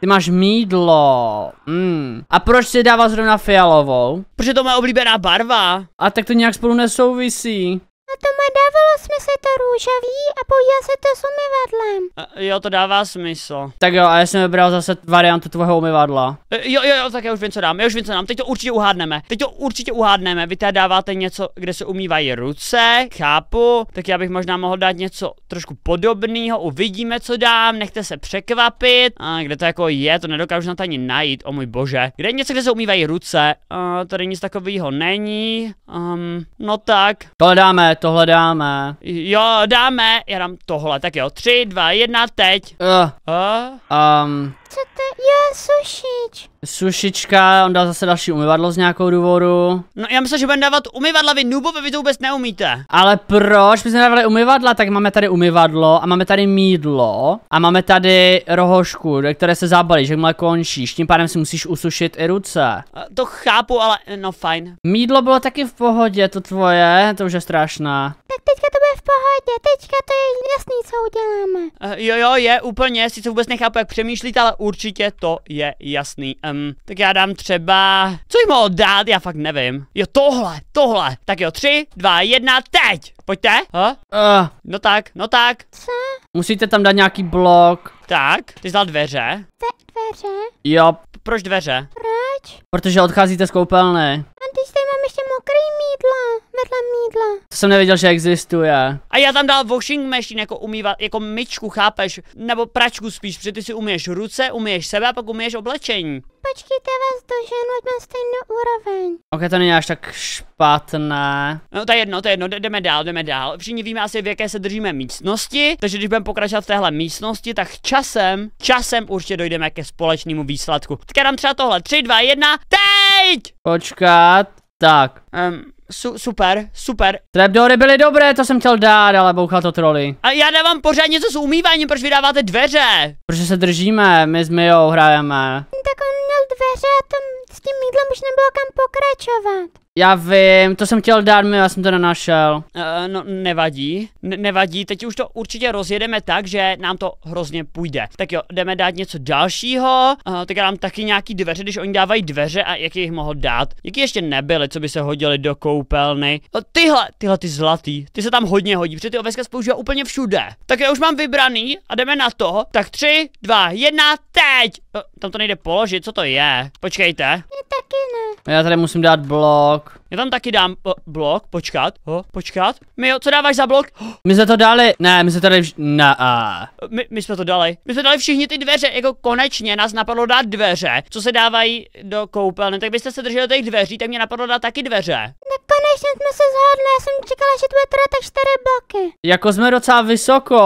ty máš mídlo. Mm. A proč si dává zrovna fialovou? Protože to má oblíbená barva. A tak to nějak spolu nesouvisí. A no to má dávalo smysl to růžový a pojil se to s umyvadlem. E, jo, to dává smysl. Tak jo, a já jsem vybral zase variantu tvého umyvadla. E, jo, jo, jo, tak já už vím, co dám, já už vím, co dám, teď to určitě uhádneme, teď to určitě uhádneme, vy teda dáváte něco, kde se umývají ruce, chápu, tak já bych možná mohl dát něco trošku podobného, uvidíme, co dám, nechte se překvapit, a kde to jako je, to nedokážu na to ani najít, o můj bože. Kde je něco, kde se umývají ruce, a, e, tady nic takového není, um, no tak. To dáme, tohle dáme. Jo, dáme, já dám tohle, tak jo, tři, dva, jedna, teď. Uh. Uh. Um, chcete? Já sušič. Sušička, on dal zase další umyvadlo z nějakou důvodu. No já myslím, že budeme dávat umyvadla, vy nubové, vy to vůbec neumíte. Ale proč? My jsme dávali umyvadla, tak máme tady umyvadlo a máme tady mídlo a máme tady rohošku, do které se že? jakmile končíš, tím pádem si musíš usušit i ruce. Eh, to chápu, ale eh, no fajn. Mídlo bylo taky v pohodě, to tvoje, to už je strašná. Tak teďka to bude v pohodě, teďka to je jasný, co uděláme. Uh, jo, jo, je úplně, sice vůbec nechápu, jak přemýšlíte, ale určitě to je jasný. Um, tak já dám třeba... Co jim mohl dát? Já fakt nevím. Jo, tohle, tohle. Tak jo, tři, dva, jedna, teď! Pojďte. Uh. No tak, no tak. Co? Musíte tam dát nějaký blok. Tak, ty jsi dal dveře. dveře? Jo. Proč dveře? Proč? Protože odcházíte z koupelny mokrý mídla, vedle mídla. To jsem nevěděl, že existuje. A já tam dal washing machine jako umývat, jako myčku, chápeš? Nebo pračku spíš, protože ty si umíš ruce, umíš sebe a pak umíš oblečení. Počkejte vás ženu, ať mám stejnou úroveň. Ok, to není až tak špatné. No to je jedno, to je jedno, jdeme dál, jdeme dál. Všichni víme asi, v jaké se držíme místnosti, takže když budeme pokračovat v téhle místnosti, tak časem, časem určitě dojdeme ke společnému výsledku. Tak já dám třeba tohle, 3, 2, 1, teď! Počkat. Tak. Um, su- super, super. Trapdory byly dobré, to jsem chtěl dát, ale bouchá to troly. A já dávám pořád něco s umýváním, proč vydáváte dveře? Protože se držíme, my s Mijou hrajeme. Tak on měl dveře a tam s tím mídlem už nebylo kam pokračovat. Já vím, to jsem chtěl dát mi, já jsem to nenašel. Uh, no, nevadí. N nevadí, teď už to určitě rozjedeme tak, že nám to hrozně půjde. Tak jo, jdeme dát něco dalšího. Uh, tak já dám taky nějaký dveře, když oni dávají dveře a jak jich mohl dát. Jaký ještě nebyly, co by se hodili do koupelny. No, tyhle, tyhle ty zlatý, ty se tam hodně hodí, protože ty oveska používá úplně všude. Tak já už mám vybraný a jdeme na to. Tak tři, dva, jedna, teď! Uh, tam to nejde položit, co to je? Počkejte. Je taky ne. No, já tady musím dát blok. Já tam taky dám blok, počkat, ho, počkat. Mio, co dáváš za blok? Oh. <gasps> My jsme to dali, ne, my jsme tady, vž... na a. My, my jsme to dali. My jsme dali všichni ty dveře, jako konečně nás napadlo dát dveře, co se dávají do koupelny, tak byste se drželi těch dveří, tak mě napadlo dát taky dveře. Nepane konečně jsme se zhodli, já jsem čekala, že to bude teda tak čtyři bloky. Jako jsme docela vysoko.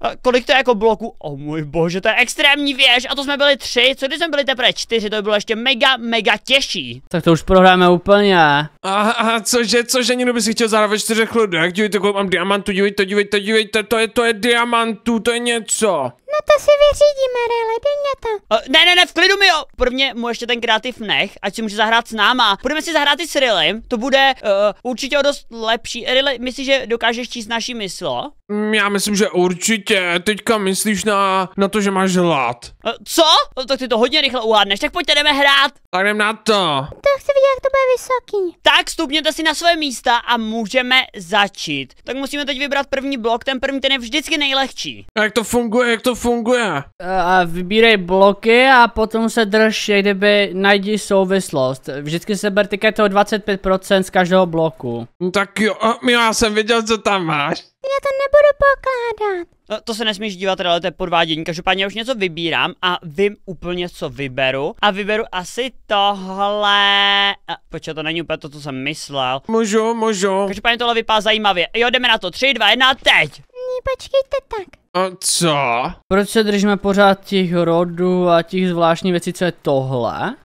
A kolik to je jako bloků? O oh, můj bože, to je extrémní věž a to jsme byli tři, co když jsme byli teprve čtyři, to by bylo ještě mega, mega těžší. Tak to už prohráme úplně. Aha, a cože, cože, někdo by si chtěl zároveň čtyři čtyřech no, jak Dívejte kolik mám diamantu, Dívejte, dívejte, dívejte, to, je, to je diamantů, to je něco. No to si vyřídíme, Rele, mě to. Uh, ne, ne, ne, v klidu mi jo. Prvně mu ještě ten kreativ nech, ať si může zahrát s náma. Budeme si zahrát i s Rilem, to bude eh, určitě o dost lepší. Erile, myslíš, že dokážeš číst naši mysl? Mm, já myslím, že určitě. Teďka myslíš na, na to, že máš hlad. Eh, co? No, tak ty to hodně rychle uhádneš, tak pojďte jdeme hrát. Tak jdem na to. Tak chci vidět, jak to bude vysoký. Tak stupněte si na své místa a můžeme začít. Tak musíme teď vybrat první blok, ten první ten je vždycky nejlehčí. A jak to funguje, jak to funguje? Eh, a vybírej bloky a potom se drž, jak kdyby najdi souvislost. Vždycky se berte to 25% z každého bloku bloku. No tak jo, já jsem viděl, co tam máš. Já to nebudu pokládat. No, to se nesmíš dívat, ale to je podvádění. Každopádně já už něco vybírám a vím úplně, co vyberu. A vyberu asi tohle. počkej, to není úplně to, co jsem myslel. Můžu, můžu. Každopádně tohle vypadá zajímavě. Jo, jdeme na to. 3, 2, 1, teď! Ne, počkejte tak. A co? Proč se držíme pořád těch rodů a těch zvláštních věcí, co je tohle?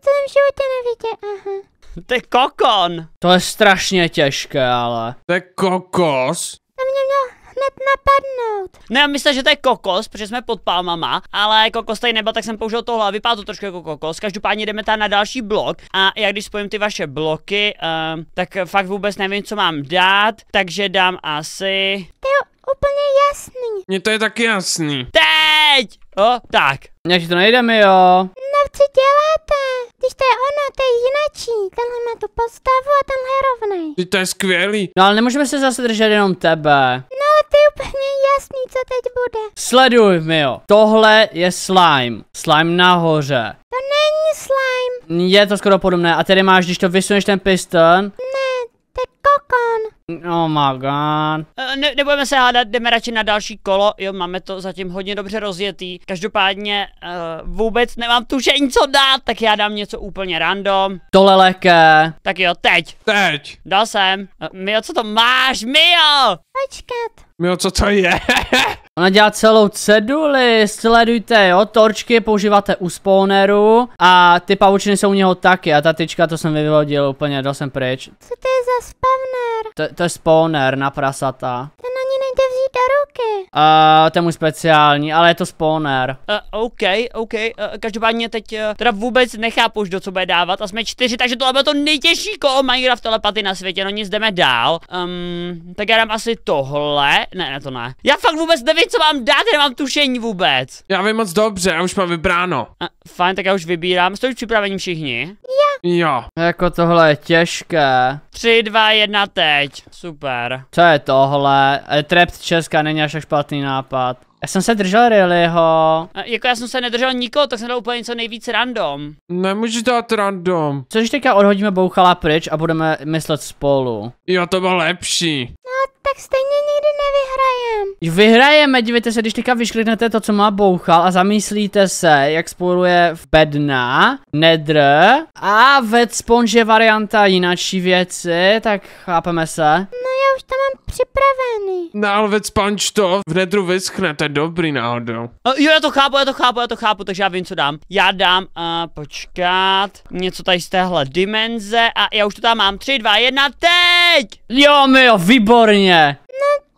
To ani v životě nevíte, aha. To je kokon. To je strašně těžké, ale. To je kokos. To mě mělo hned napadnout. Ne, no, myslím, že to je kokos, protože jsme pod palmama, ale jako kokos tady nebyl, tak jsem použil tohle a vypadá to trošku jako kokos. Každopádně jdeme tam na další blok a já když spojím ty vaše bloky, um, tak fakt vůbec nevím, co mám dát, takže dám asi... To je úplně jasný. Mně to je tak jasný. Teď! O, tak. Než to najdeme, jo. No, co děláte? Když to je ono, to je jinačí. Tenhle má tu postavu a tenhle je rovný. Ty to je skvělý. No, ale nemůžeme se zase držet jenom tebe. No, ale ty úplně jasný, co teď bude. Sleduj, jo. Tohle je slime. Slime nahoře. To není slime. Je to skoro podobné. A tady máš, když to vysuneš ten piston. Ne, to je kokon. Oh my god. Eh, ne, nebudeme se hádat, jdeme radši na další kolo, jo, máme to zatím hodně dobře rozjetý. Každopádně uh, vůbec nemám tušení, co dát, tak já dám něco úplně random. Tohle lehké. Tak jo, teď. Teď. Dal jsem. Uh, Mio, co to máš, Mio? Počkat. Mio, co to je? <laughs> Ona dělá celou ceduli, sledujte, jo, torčky používáte u spawneru a ty pavučiny jsou u něho taky a ta tyčka to jsem vyvodil úplně, dal jsem pryč. Co to je za spam to, to je spawner na prasata. Ten ani nejde vzít do ruky. Uh, to je můj speciální, ale je to spawner. Uh, OK, OK, uh, každopádně teď uh, teda vůbec nechápu už, do co bude dávat a jsme čtyři, takže tohle bylo to nejtěžší koho Minecraft telepaty na světě, no nic, jdeme dál. Um, tak já dám asi tohle, ne, ne to ne. Já fakt vůbec nevím, co mám dát, nemám tušení vůbec. Já vím moc dobře, já už mám vybráno. Uh, fajn, tak já už vybírám, jste už připraveni všichni? Já Jo. Jako tohle je těžké. 3, 2, 1 teď. Super. Co je tohle? E, eh, trap Česka není až tak špatný nápad. Já jsem se držel Rillyho. Jako já jsem se nedržel nikoho, tak jsem dal úplně něco nejvíc random. Nemůžeš dát random. Což teďka odhodíme bouchala pryč a budeme myslet spolu. Jo, to bylo lepší. No, tak stejně vyhrajem. Vyhrajeme, dívejte se, když teďka vyškliknete to, co má Bouchal a zamyslíte se, jak spoluje v bedna, nedr a ved sponge varianta jináčí věci, tak chápeme se. No já už to mám připravený. No ale sponge to v nedru vyschne, to je dobrý náhodou. Uh, jo, já to chápu, já to chápu, já to chápu, takže já vím, co dám. Já dám, uh, počkat, něco tady z téhle dimenze a já už to tam mám. Tři, dva, jedna, teď! Jo, my jo, výborně!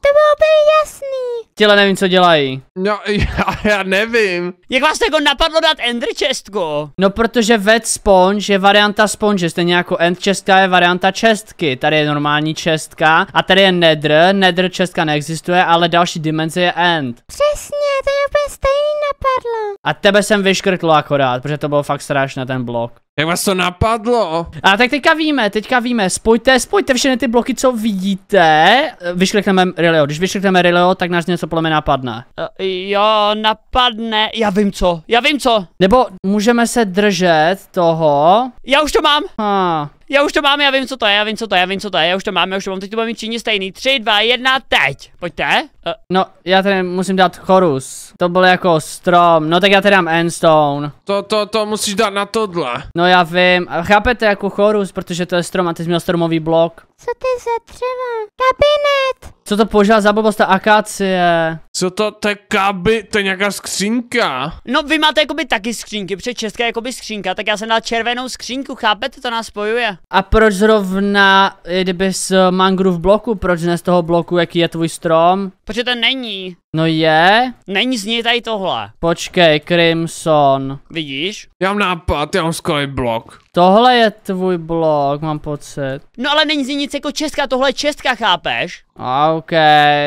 To bylo úplně jasný. Těle nevím, co dělají. No, já, <laughs> já nevím. Jak vás jako napadlo dát Ender čestku? No, protože ved sponge je varianta sponge, stejně jako End čestka je varianta čestky. Tady je normální čestka a tady je Nedr. Nedr čestka neexistuje, ale další dimenze je End. Přesně, to je úplně stejný napadlo. A tebe jsem vyškrtlo akorát, protože to bylo fakt strašné ten blok. Jak vás to napadlo? A tak teďka víme, teďka víme, spojte, spojte všechny ty bloky, co vidíte. Vyškrtneme Rileo, když vyškrtneme Rileo, tak nás něco podle mě napadne. Eh, jo, napadne, já vím co, já vím co. Nebo můžeme se držet toho. Já už to mám. Ha. Já už to mám, já vím co to je, já vím co to je, já vím co to je, já už to mám, já už to mám, teď to budeme mít všichni stejný. 3, 2, 1, teď. Pojďte. Eh, no, já tady musím dát chorus. To byl jako strom. No tak já tady dám endstone. To, to, to musíš dát na tohle. No já vím. Chápete jako chorus, protože to je strom a ty jsi měl stromový blok. Co ty za dřeva? Kabinet! Co to požádá za blbost ta akácie? Co to, to je kaby, to je nějaká skřínka. No vy máte jakoby taky skřínky, protože česká je jakoby skřínka, tak já jsem dal červenou skřínku, chápete, to nás spojuje. A proč zrovna, eh, kdyby z mangrove bloku, proč ne z toho bloku, jaký je tvůj strom? Protože ten není. No je. Není z něj tady tohle. Počkej, Crimson. Vidíš? Já mám nápad, já mám skvělý blok. Tohle je tvůj blok, mám pocit. No ale není z něj nic jako česká, tohle je česká, chápeš? A ok,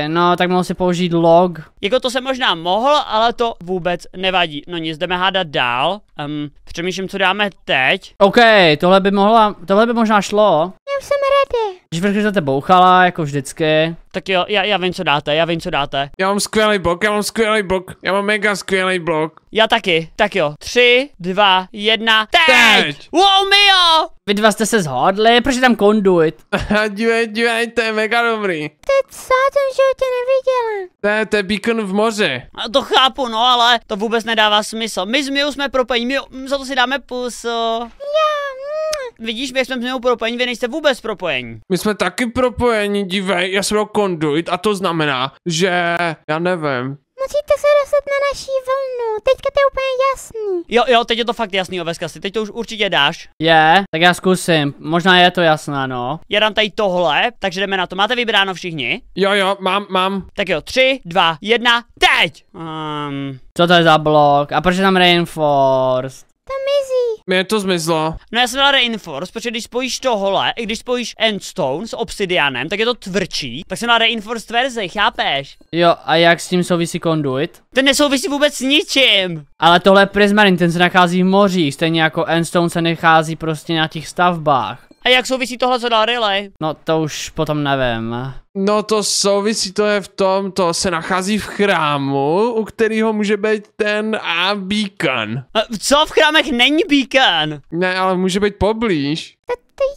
no tak mohl si použít log. Jako to se možná mohl, ale to vůbec nevadí. No nic, jdeme hádat dál. Um, přemýšlím, co dáme teď. Ok, tohle by mohla, tohle by možná šlo jsem ready. Žvrky za tebou chala, jako vždycky. Tak jo, já, já vím, co dáte, já vím, co dáte. Já mám skvělý blok, já mám skvělý blok, já mám mega skvělý blok. Já taky, tak jo. Tři, dva, jedna, teď! teď! Wow, mio! Vy dva jste se zhodli, proč je tam konduit? <laughs> dívej, dívej, to je mega dobrý. To je co, jsem životě neviděla. To je, to je beacon v moře. A to chápu, no, ale to vůbec nedává smysl. My s Miu jsme propojení, Miu, za to si dáme pusu. Já, yeah. Mm, vidíš, my jsme s ňou propojení, vy nejste vůbec propojení. My jsme taky propojení, dívej, já jsem konduit a to znamená, že já nevím, Musíte se dostat na naší vlnu, teďka to je úplně jasný. Jo, jo, teď je to fakt jasný, Oveska, si teď to už určitě dáš. Je, tak já zkusím, možná je to jasná, no. Já dám tady tohle, takže jdeme na to, máte vybráno všichni? Jo, jo, mám, mám. Tak jo, tři, dva, jedna, teď! Um... Co to je za blok? A proč je tam reinforced? To mizí. Mě to zmizlo. No já jsem měla reinforce, protože když spojíš tohle, i když spojíš endstone s obsidianem, tak je to tvrdší, tak jsem měla reinforce verze, chápeš? Jo, a jak s tím souvisí konduit? Ten nesouvisí vůbec s ničím. Ale tohle je Prismarine, ten se nachází v mořích, stejně jako endstone se nachází prostě na těch stavbách. A jak souvisí tohle dal Relay? No to už potom nevím. No to souvisí to je v tom, to se nachází v chrámu, u kterého může být ten a beacon. A eh, co v chrámech není beacon? Ne, ale může být poblíž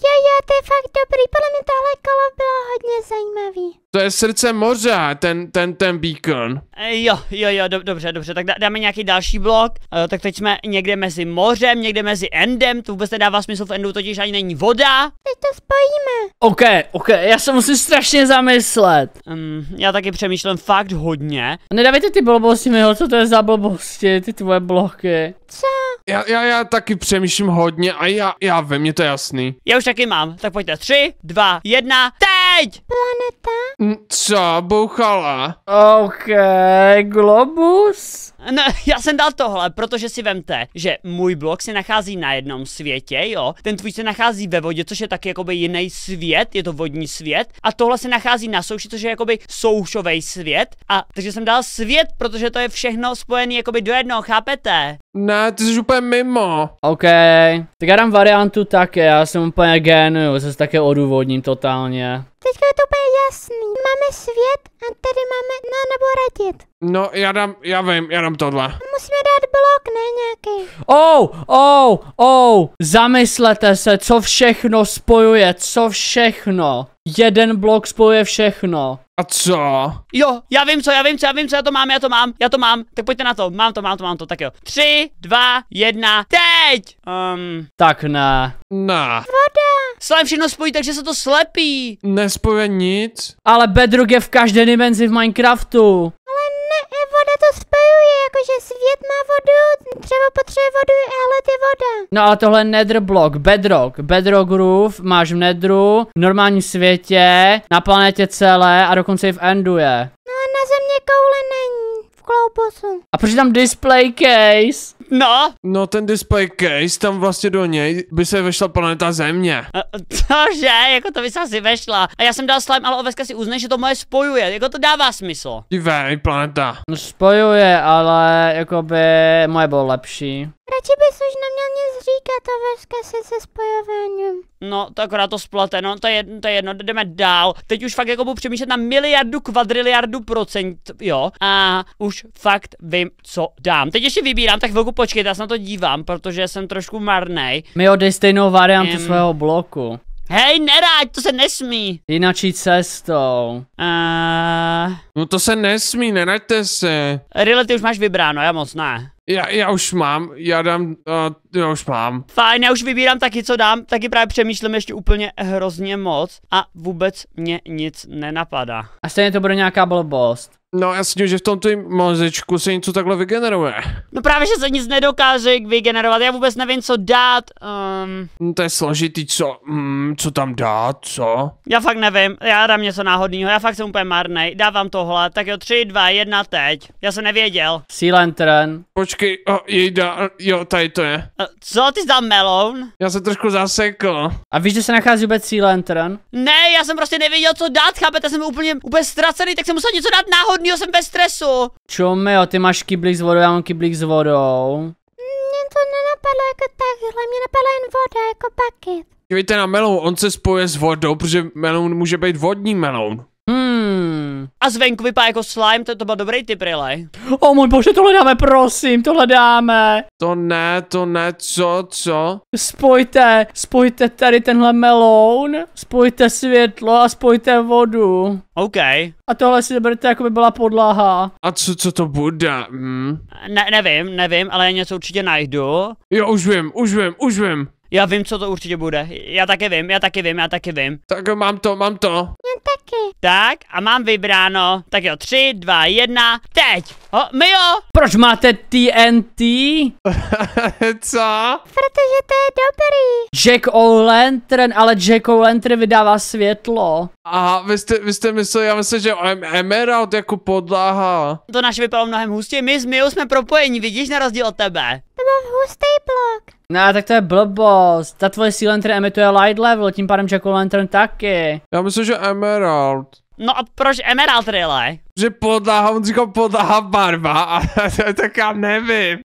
jo, jo, to je fakt dobrý. Podle mě tohle kolo bylo hodně zajímavý. To je srdce moře, ten, ten, ten beacon. E, jo, jo, jo, do, dobře, dobře, tak dá, dáme nějaký další blok. E, tak teď jsme někde mezi mořem, někde mezi endem, to vůbec nedává smysl, v endu totiž ani není voda. Teď to spojíme. OK, OK, já se musím strašně zamyslet. Um, já taky přemýšlím fakt hodně. Nedávejte ty blbosti, Miho, co to je za blbosti, ty tvoje bloky třeba? Já, já, já taky přemýšlím hodně a já, já ve mně to je jasný. Já už taky mám, tak pojďte, tři, dva, jedna, teď! Planeta? Co, bouchala? OK, globus? No, <laughs> já jsem dal tohle, protože si vemte, že můj blok se nachází na jednom světě, jo. Ten tvůj se nachází ve vodě, což je taky jakoby jiný svět, je to vodní svět. A tohle se nachází na souši, což je jakoby soušový svět. A takže jsem dal svět, protože to je všechno spojené jakoby do jednoho, chápete? Ne, ty jsi úplně mimo. OK, tak já dám variantu také, já jsem úplně genu, se také odůvodním totálně. Teďka je to úplně jasný. Máme svět a tady máme, no nebo radit. No, já dám, já vím, já dám tohle. Musíme dát blok, ne nějaký. Oh, oh, oh, zamyslete se, co všechno spojuje, co všechno. Jeden blok spojuje všechno. A co? Jo, já vím co, já vím co, já vím co, já to mám, já to mám, já to mám. Tak pojďte na to, mám to, mám to, mám to, tak jo. Tři, dva, jedna, teď! Um, tak ne. Ne. Voda. Slime všechno spojí, takže se to slepí. Nespojuje nic. Ale bedrock je v každé dimenzi v Minecraftu jakože svět má vodu, třeba potřebuje vodu, ale ty voda. No ale tohle je nether block, bedrock, bedrock roof, máš v nedru, v normálním světě, na planetě celé a dokonce i v endu je. No na země koule není, v kloubosu. A proč tam display case? No? No ten display case, tam vlastně do něj by se vešla planeta Země. cože, jako to by se asi vešla. A já jsem dal slime, ale oveska si uzne, že to moje spojuje, jako to dává smysl. Divej, planeta. No Spojuje, ale jako by moje bylo lepší. Radši bys už neměl nic říkat o veskeři se spojováním. No, to akorát to splete, no, to je, to je jedno, jdeme dál. Teď už fakt jako budu přemýšlet na miliardu, kvadriliardu procent, jo. A už fakt vím, co dám. Teď ještě vybírám, tak velkou počkejte, já se na to dívám, protože jsem trošku marnej. My odej stejnou variantu um, svého bloku. Hej, neráď, to se nesmí. Jinačí cestou. Uh... No to se nesmí, neraďte se. Rile, ty už máš vybráno, já moc ne. Já, já už mám, já dám, uh, já už mám. Fajn, já už vybírám taky, co dám, taky právě přemýšlím ještě úplně hrozně moc a vůbec mě nic nenapadá. A stejně to bude nějaká blbost. No jasně, že v tom tvým mozečku se něco takhle vygeneruje. No právě, že se nic nedokáže vygenerovat, já vůbec nevím, co dát. Um... Hm, to je složitý, co, um, co tam dát, co? Já fakt nevím, já dám něco náhodného, já fakt jsem úplně marnej, dávám tohle, tak jo, tři, dva, jedna, teď. Já jsem nevěděl. Silentren. Počkej, o, jejda, jo, tady to je. A, eh, co, ty jsi dal melon? Já se trošku zasekl. A víš, že se nachází vůbec Silentren? Ne, já jsem prostě nevěděl, co dát, chápete, jsem úplně, úplně ztracený, tak jsem musel něco dát náhodně prvního jsem ve stresu. jo, ty máš kyblík s vodou, já mám kyblík s vodou. Mně to nenapadlo jako takhle, mě napadla jen voda jako bucket. Víte na melon, on se spoje s vodou, protože melon může být vodní melon a zvenku vypadá jako slime, to, to byl dobrý typ, Rile. O můj bože, tohle dáme, prosím, tohle dáme. To ne, to ne, co, co? Spojte, spojte tady tenhle meloun, spojte světlo a spojte vodu. OK. A tohle si zeberte, jako by byla podlaha. A co, co to bude? Hmm? Ne, nevím, nevím, ale něco určitě najdu. Jo, už vím, už vím, už vím. Já vím, co to určitě bude. Já taky vím, já taky vím, já taky vím. Tak jo, mám to, mám to. Já taky. Tak a mám vybráno. Tak jo, tři, dva, jedna, teď. O, jo. Proč máte TNT? <laughs> co? Protože to je dobrý. Jack O'Lantern, ale Jack O'Lantern vydává světlo. Aha, vy jste, vy jste mysleli, já myslím, že Emerald jako podláha. To naše vypadalo mnohem hustě, my s Mio jsme propojení, vidíš, na rozdíl od tebe nebo hustý blok. No, tak to je blbost. Ta tvoje Sea Lantern emituje light level, tím pádem Jack Lantern taky. Já myslím, že Emerald. No a proč Emerald, Rile? Že podlaha, on říkal podlaha barva, a <laughs> tak já nevím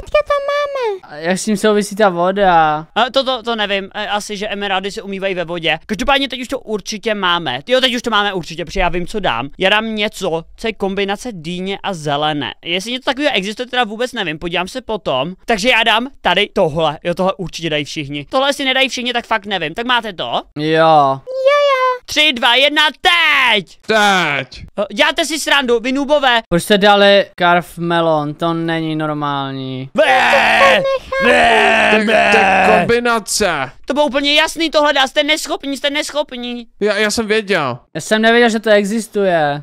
teďka to máme. A jak s tím souvisí ta voda? A to, to, to nevím, e, asi, že emerády se umývají ve vodě. Každopádně teď už to určitě máme. Jo, teď už to máme určitě, protože já vím, co dám. Já dám něco, co je kombinace dýně a zelené. Jestli něco takového existuje, teda vůbec nevím, podívám se potom. Takže já dám tady tohle, jo, tohle určitě dají všichni. Tohle si nedají všichni, tak fakt nevím. Tak máte to? Jo. Jo. Tři dva jedna teď! Teď! Eh, děláte si srandu, vy nubové. Proč jste dali karf melon, to není normální. ne ne bé. kombinace. To bylo úplně jasný tohle, jste neschopní, jste neschopní. Já, já jsem věděl. Já jsem nevěděl, že to existuje.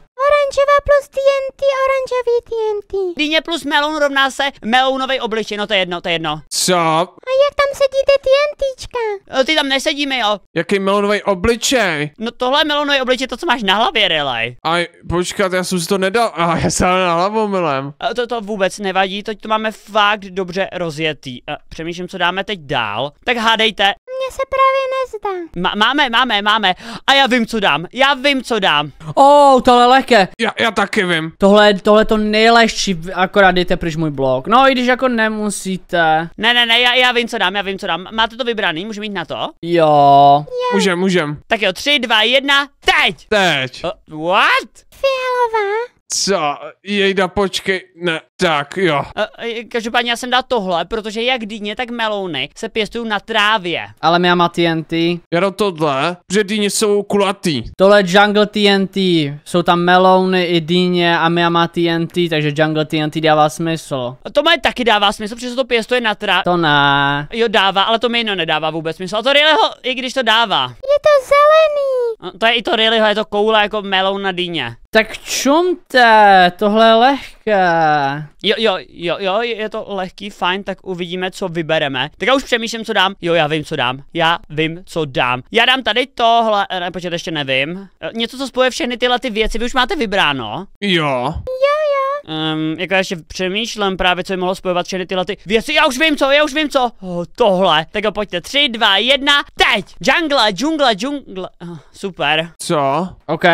Oranžová plus TNT, oranžový TNT. Dýně plus melon rovná se melounový obličej, no to je jedno, to je jedno. Co? A jak tam sedíte TNTčka? No, e, ty tam nesedíme, jo. Jaký melonový obličej? No tohle melonový obličej, to co máš na hlavě, Relay. Aj, počkat, já jsem si to nedal, a já jsem na hlavu milem. A e, to, to vůbec nevadí, teď to máme fakt dobře rozjetý. A e, přemýšlím, co dáme teď dál. Tak hádejte se právě nezdá. Ma- máme, máme, máme. A já vím, co dám. Já vím, co dám. Oh, tohle je lehké. Já, já taky vím. Tohle, tohle to nejlehčí, akorát dejte pryč můj blok. No, i když jako nemusíte. Ne, ne, ne, já, já vím, co dám, já vím, co dám. Máte to vybraný, můžeme jít na to? Jo. jo. Můžem, můžem. Tak jo, tři, dva, jedna, teď! Teď. Uh, what? Fialová. Co? Jejda, počkej, ne, tak jo. E, každopádně já jsem dal tohle, protože jak dýně, tak melouny se pěstují na trávě. Ale my máme TNT. Já dám tohle, Protože dýně jsou kulatý. Tohle je jungle TNT, jsou tam melouny i dýně a my máme TNT, takže jungle TNT dává smysl. A to má taky dává smysl, protože se to pěstuje na trávě. To ne. Jo, dává, ale to mi jedno nedává vůbec smysl. A to Rileho, i když to dává. Je to zelený zelený. No, to je i to Rillyho, je to koule jako melou na dýně. Tak čumte, tohle je lehké. Jo, jo, jo, jo, je to lehký, fajn, tak uvidíme, co vybereme. Tak já už přemýšlím, co dám. Jo, já vím, co dám. Já vím, co dám. Já dám tady tohle, eh, ne, počkej, ještě nevím. Eh, něco, co spoje všechny tyhle ty věci, vy už máte vybráno. Jo. Jo, jo. Um, jako já ještě přemýšlím právě, co by mohlo spojovat všechny tyhle ty věci. Já už vím, co, já už vím, co. Oh, tohle. Tak jo, pojďte. Tři, dva, jedna, teď! Jungle, jungle, jungle. Oh, super. Co? OK.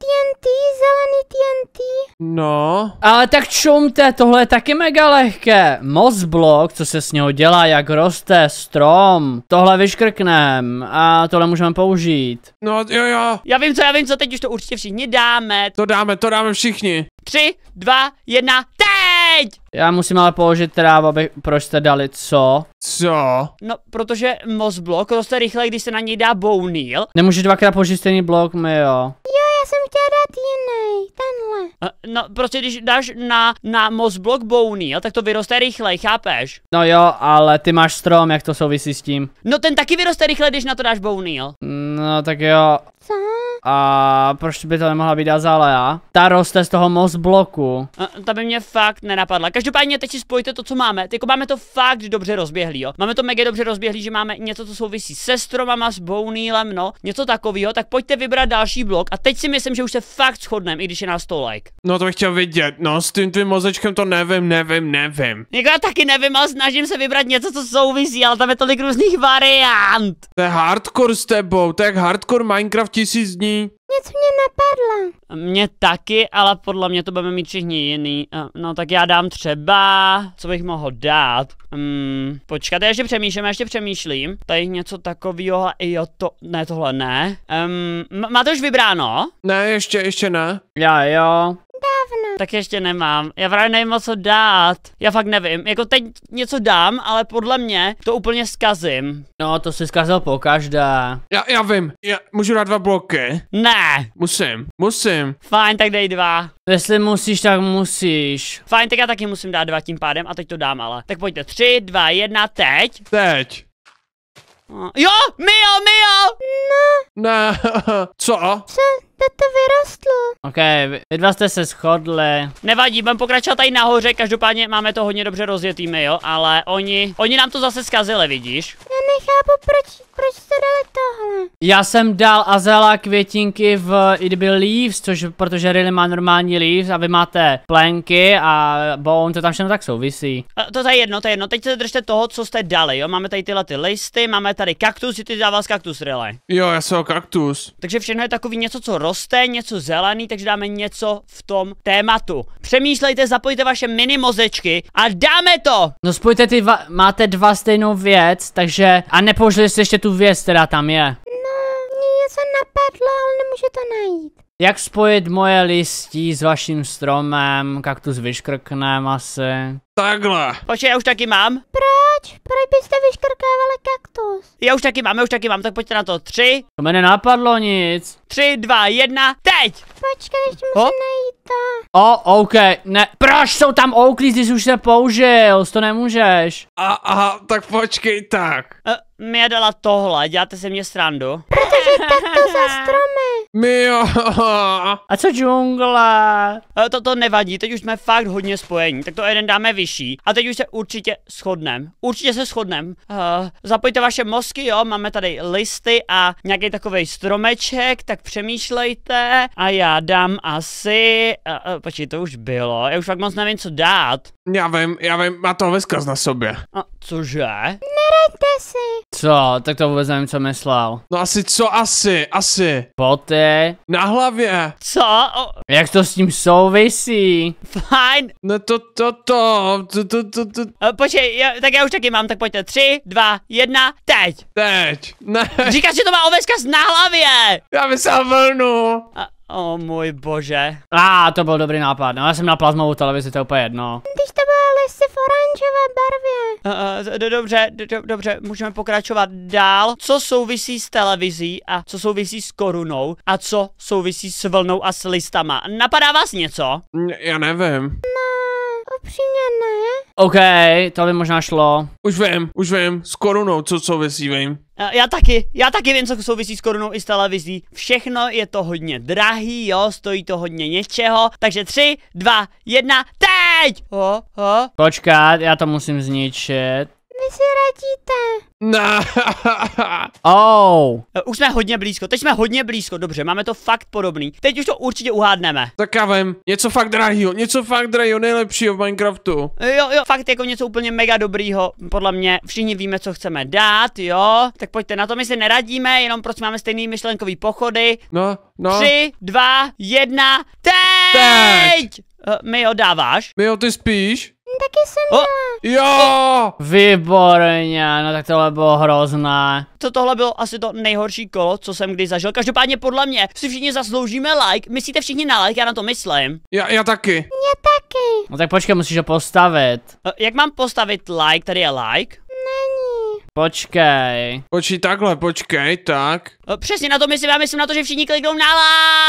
TNT, zelený TNT. No. Ale tak čumte, tohle je taky mega lehké. blok, co se s něho dělá, jak roste strom. Tohle vyškrknem a tohle můžeme použít. No jo jo. Já vím co, já vím co, teď už to určitě všichni dáme. To dáme, to dáme všichni. Tři, dva, jedna, teď! Já musím ale položit trávu, aby proč jste dali co? Co? No, protože mozblok roste rychle, když se na něj dá bounil. Nemůžeš dvakrát položit stejný blok, my jo. Jo! jsem chtěla dát jiný, tenhle. A, eh, no, prostě když dáš na, na blok bouny, tak to vyroste rychleji, chápeš? No jo, ale ty máš strom, jak to souvisí s tím. No ten taky vyroste rychle, když na to dáš bouny, jo? No tak jo. Co? a proč by to nemohla být azalea? Ta roste z toho most bloku. A, ta by mě fakt nenapadla. Každopádně teď si spojte to, co máme. Teď máme to fakt dobře rozběhlý, jo. Máme to mega dobře rozběhlý, že máme něco, co souvisí se stromama, s bounýlem, no, něco takového, tak pojďte vybrat další blok a teď si myslím, že už se fakt shodneme, i když je nás to like. No to bych chtěl vidět, no s tím tvým mozečkem to nevím, nevím, nevím. Jako já taky nevím, ale snažím se vybrat něco, co souvisí, ale tam je tolik různých variant. To je hardcore s tebou, to je hardcore Minecraft tisíc dní Něco Nic mě napadlo. Mně taky, ale podle mě to budeme mít všichni jiný. No tak já dám třeba, co bych mohl dát. Hmm, počkat, já ještě přemýšlím, já ještě přemýšlím. Tady něco takového, jo to, ne tohle ne. Um, to už vybráno? Ne, ještě, ještě ne. Já jo. Dávno. Tak ještě nemám. Já právě nevím, co dát. Já fakt nevím. Jako teď něco dám, ale podle mě to úplně skazím. No, to si zkazil po každá. Já, já vím. Já můžu dát dva bloky. Ne. Musím. Musím. Fajn, tak dej dva. Jestli musíš, tak musíš. Fajn, tak já taky musím dát dva tím pádem a teď to dám ale. Tak pojďte, tři, dva, jedna, teď. Teď. No, jo, Mio, Mio! Ne. Ne, <laughs> co? Co? to vyrostlo. Ok, vy, vy dva jste se shodli. Nevadí, budeme pokračovat tady nahoře, každopádně máme to hodně dobře rozjetými, jo, ale oni, oni nám to zase zkazili, vidíš? Já nechápu, proč, proč jste dali tohle. Já jsem dal Azela květinky v It Be Leaves, což, protože Rily má normální leaves a vy máte plenky a on to tam všechno tak souvisí. A to je jedno, to je jedno, teď se držte toho, co jste dali, jo, máme tady tyhle ty listy, máme tady kaktus, ty dával z kaktus, Rily. Jo, já jsem kaktus. Takže všechno je takový něco, co roste, něco zelený, takže dáme něco v tom tématu. Přemýšlejte, zapojte vaše mini mozečky a dáme to! No spojte ty dva, máte dva stejnou věc, takže a nepoužili jste ještě tu věc, která tam je. No, mě něco napadlo, ale nemůžu to najít. Jak spojit moje listí s vaším stromem, kaktus vyškrknem asi. Takhle. Počkej, já už taky mám. Proč? Proč byste vyškrkávali kaktus? Já už taky mám, já už taky mám, tak pojďte na to. Tři. To mě nenapadlo nic. Tři, dva, jedna, teď! Počkej, ještě musím oh? najít to. O, oh, OK, ne. Proč jsou tam oakley, když už se použil, to nemůžeš. A, aha, tak počkej tak. Uh. Mia dala tohle, děláte se mě srandu. Protože takto za stromy. Mio. A co džungla? E, to to nevadí, teď už jsme fakt hodně spojení, tak to jeden dáme vyšší. A teď už se určitě shodnem. Určitě se shodnem. Uh, e, zapojte vaše mozky, jo, máme tady listy a nějaký takový stromeček, tak přemýšlejte. A já dám asi... Uh, uh, počkej, to už bylo, já už fakt moc nevím, co dát. Já vím, já vím, má to veskaz na sobě. A cože? Neraďte si. Co? Tak to vůbec nevím, co myslel. No asi co asi, asi. Poté? Na hlavě. Co? O, jak to s tím souvisí? Fajn. No to, to, to, to, to, to, to. E, počkej, já, tak já už taky mám, tak pojďte. Tři, dva, jedna, teď. Teď. Ne. Říkáš, že to má ovečka na hlavě. Já myslel vlnu. A, O oh, můj bože. A ah, to byl dobrý nápad, no já jsem na plazmovou televizi, to je úplně jedno. Když to ale si v oranžové barvě. Uh, dobře, do, dobře, můžeme pokračovat dál. Co souvisí s televizí a co souvisí s korunou a co souvisí s vlnou a s listama? Napadá vás něco? Já nevím. No upřímně ne. OK, to by možná šlo. Už vím, už vím, s korunou, co souvisí, vím. Eh, já taky, já taky vím, co souvisí s korunou i s televizí. Všechno je to hodně drahý, jo, stojí to hodně něčeho. Takže tři, dva, jedna, teď! Ho, ho. Počkat, já to musím zničit vy si radíte. Ne. <laughs> oh. Eh, už jsme hodně blízko, teď jsme hodně blízko, dobře, máme to fakt podobný. Teď už to určitě uhádneme. Tak já vím, něco fakt drahýho, něco fakt drahýho, nejlepšího v Minecraftu. Jo, jo, fakt jako něco úplně mega dobrýho, podle mě. Všichni víme, co chceme dát, jo. Tak pojďte na to, my se neradíme, jenom proč prostě máme stejný myšlenkový pochody. No, no. Tři, dva, jedna, teď! teď! Uh, eh, ho dáváš? ho ty spíš? taky jsem měla. Jo, výborně, no tak tohle bylo hrozné. To tohle bylo asi to nejhorší kolo, co jsem kdy zažil. Každopádně podle mě si všichni zasloužíme like. Myslíte všichni na like, já na to myslím. Já, já taky. Já taky. No tak počkej, musíš ho postavit. Eh, jak mám postavit like? Tady je like. Počkej. Počkej takhle, počkej, tak. Eh, přesně na to myslím, já myslím na to, že všichni kliknou na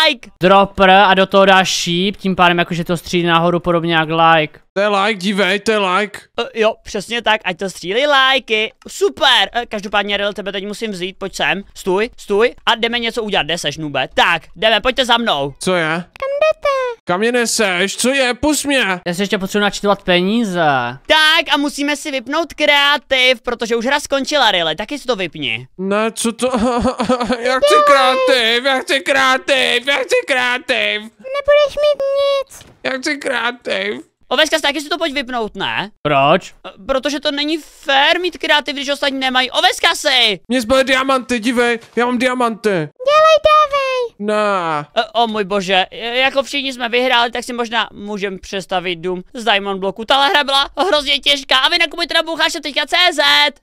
like. Dropper a do toho dá šíp, tím pádem jakože to střílí nahoru podobně jak like. To je like, dívej, to je like. Uh, jo, přesně tak, ať to střílí lajky. Super, uh, každopádně Ril, tebe teď musím vzít, pojď sem, stůj, stůj a jdeme něco udělat, kde seš, nube? Tak, jdeme, pojďte za mnou. Co je? Kam jdete? Kam mě neseš, co je, pus mě. Já se ještě potřebuji načítovat peníze. Tak a musíme si vypnout kreativ, protože už hra skončila, Rile, taky si to vypni. Ne, co to, <laughs> já chci kreativ, já chci kreativ, já chci kreativ. Nebudeš mít nic. Já chci kreativ. Oveska, taky si to pojď vypnout, ne? Proč? Eh, protože to není fér mít kreativ, když ostatní nemají. Oveska si! Mě zbyly diamanty, dívej, já mám diamanty. Dělej, dávej! Na. O, eh, o můj bože, eh, jako všichni jsme vyhráli, tak si možná můžeme přestavit dům z Diamond bloku. Tahle hra byla hrozně těžká a vy nakupujte na bucháše teďka CZ.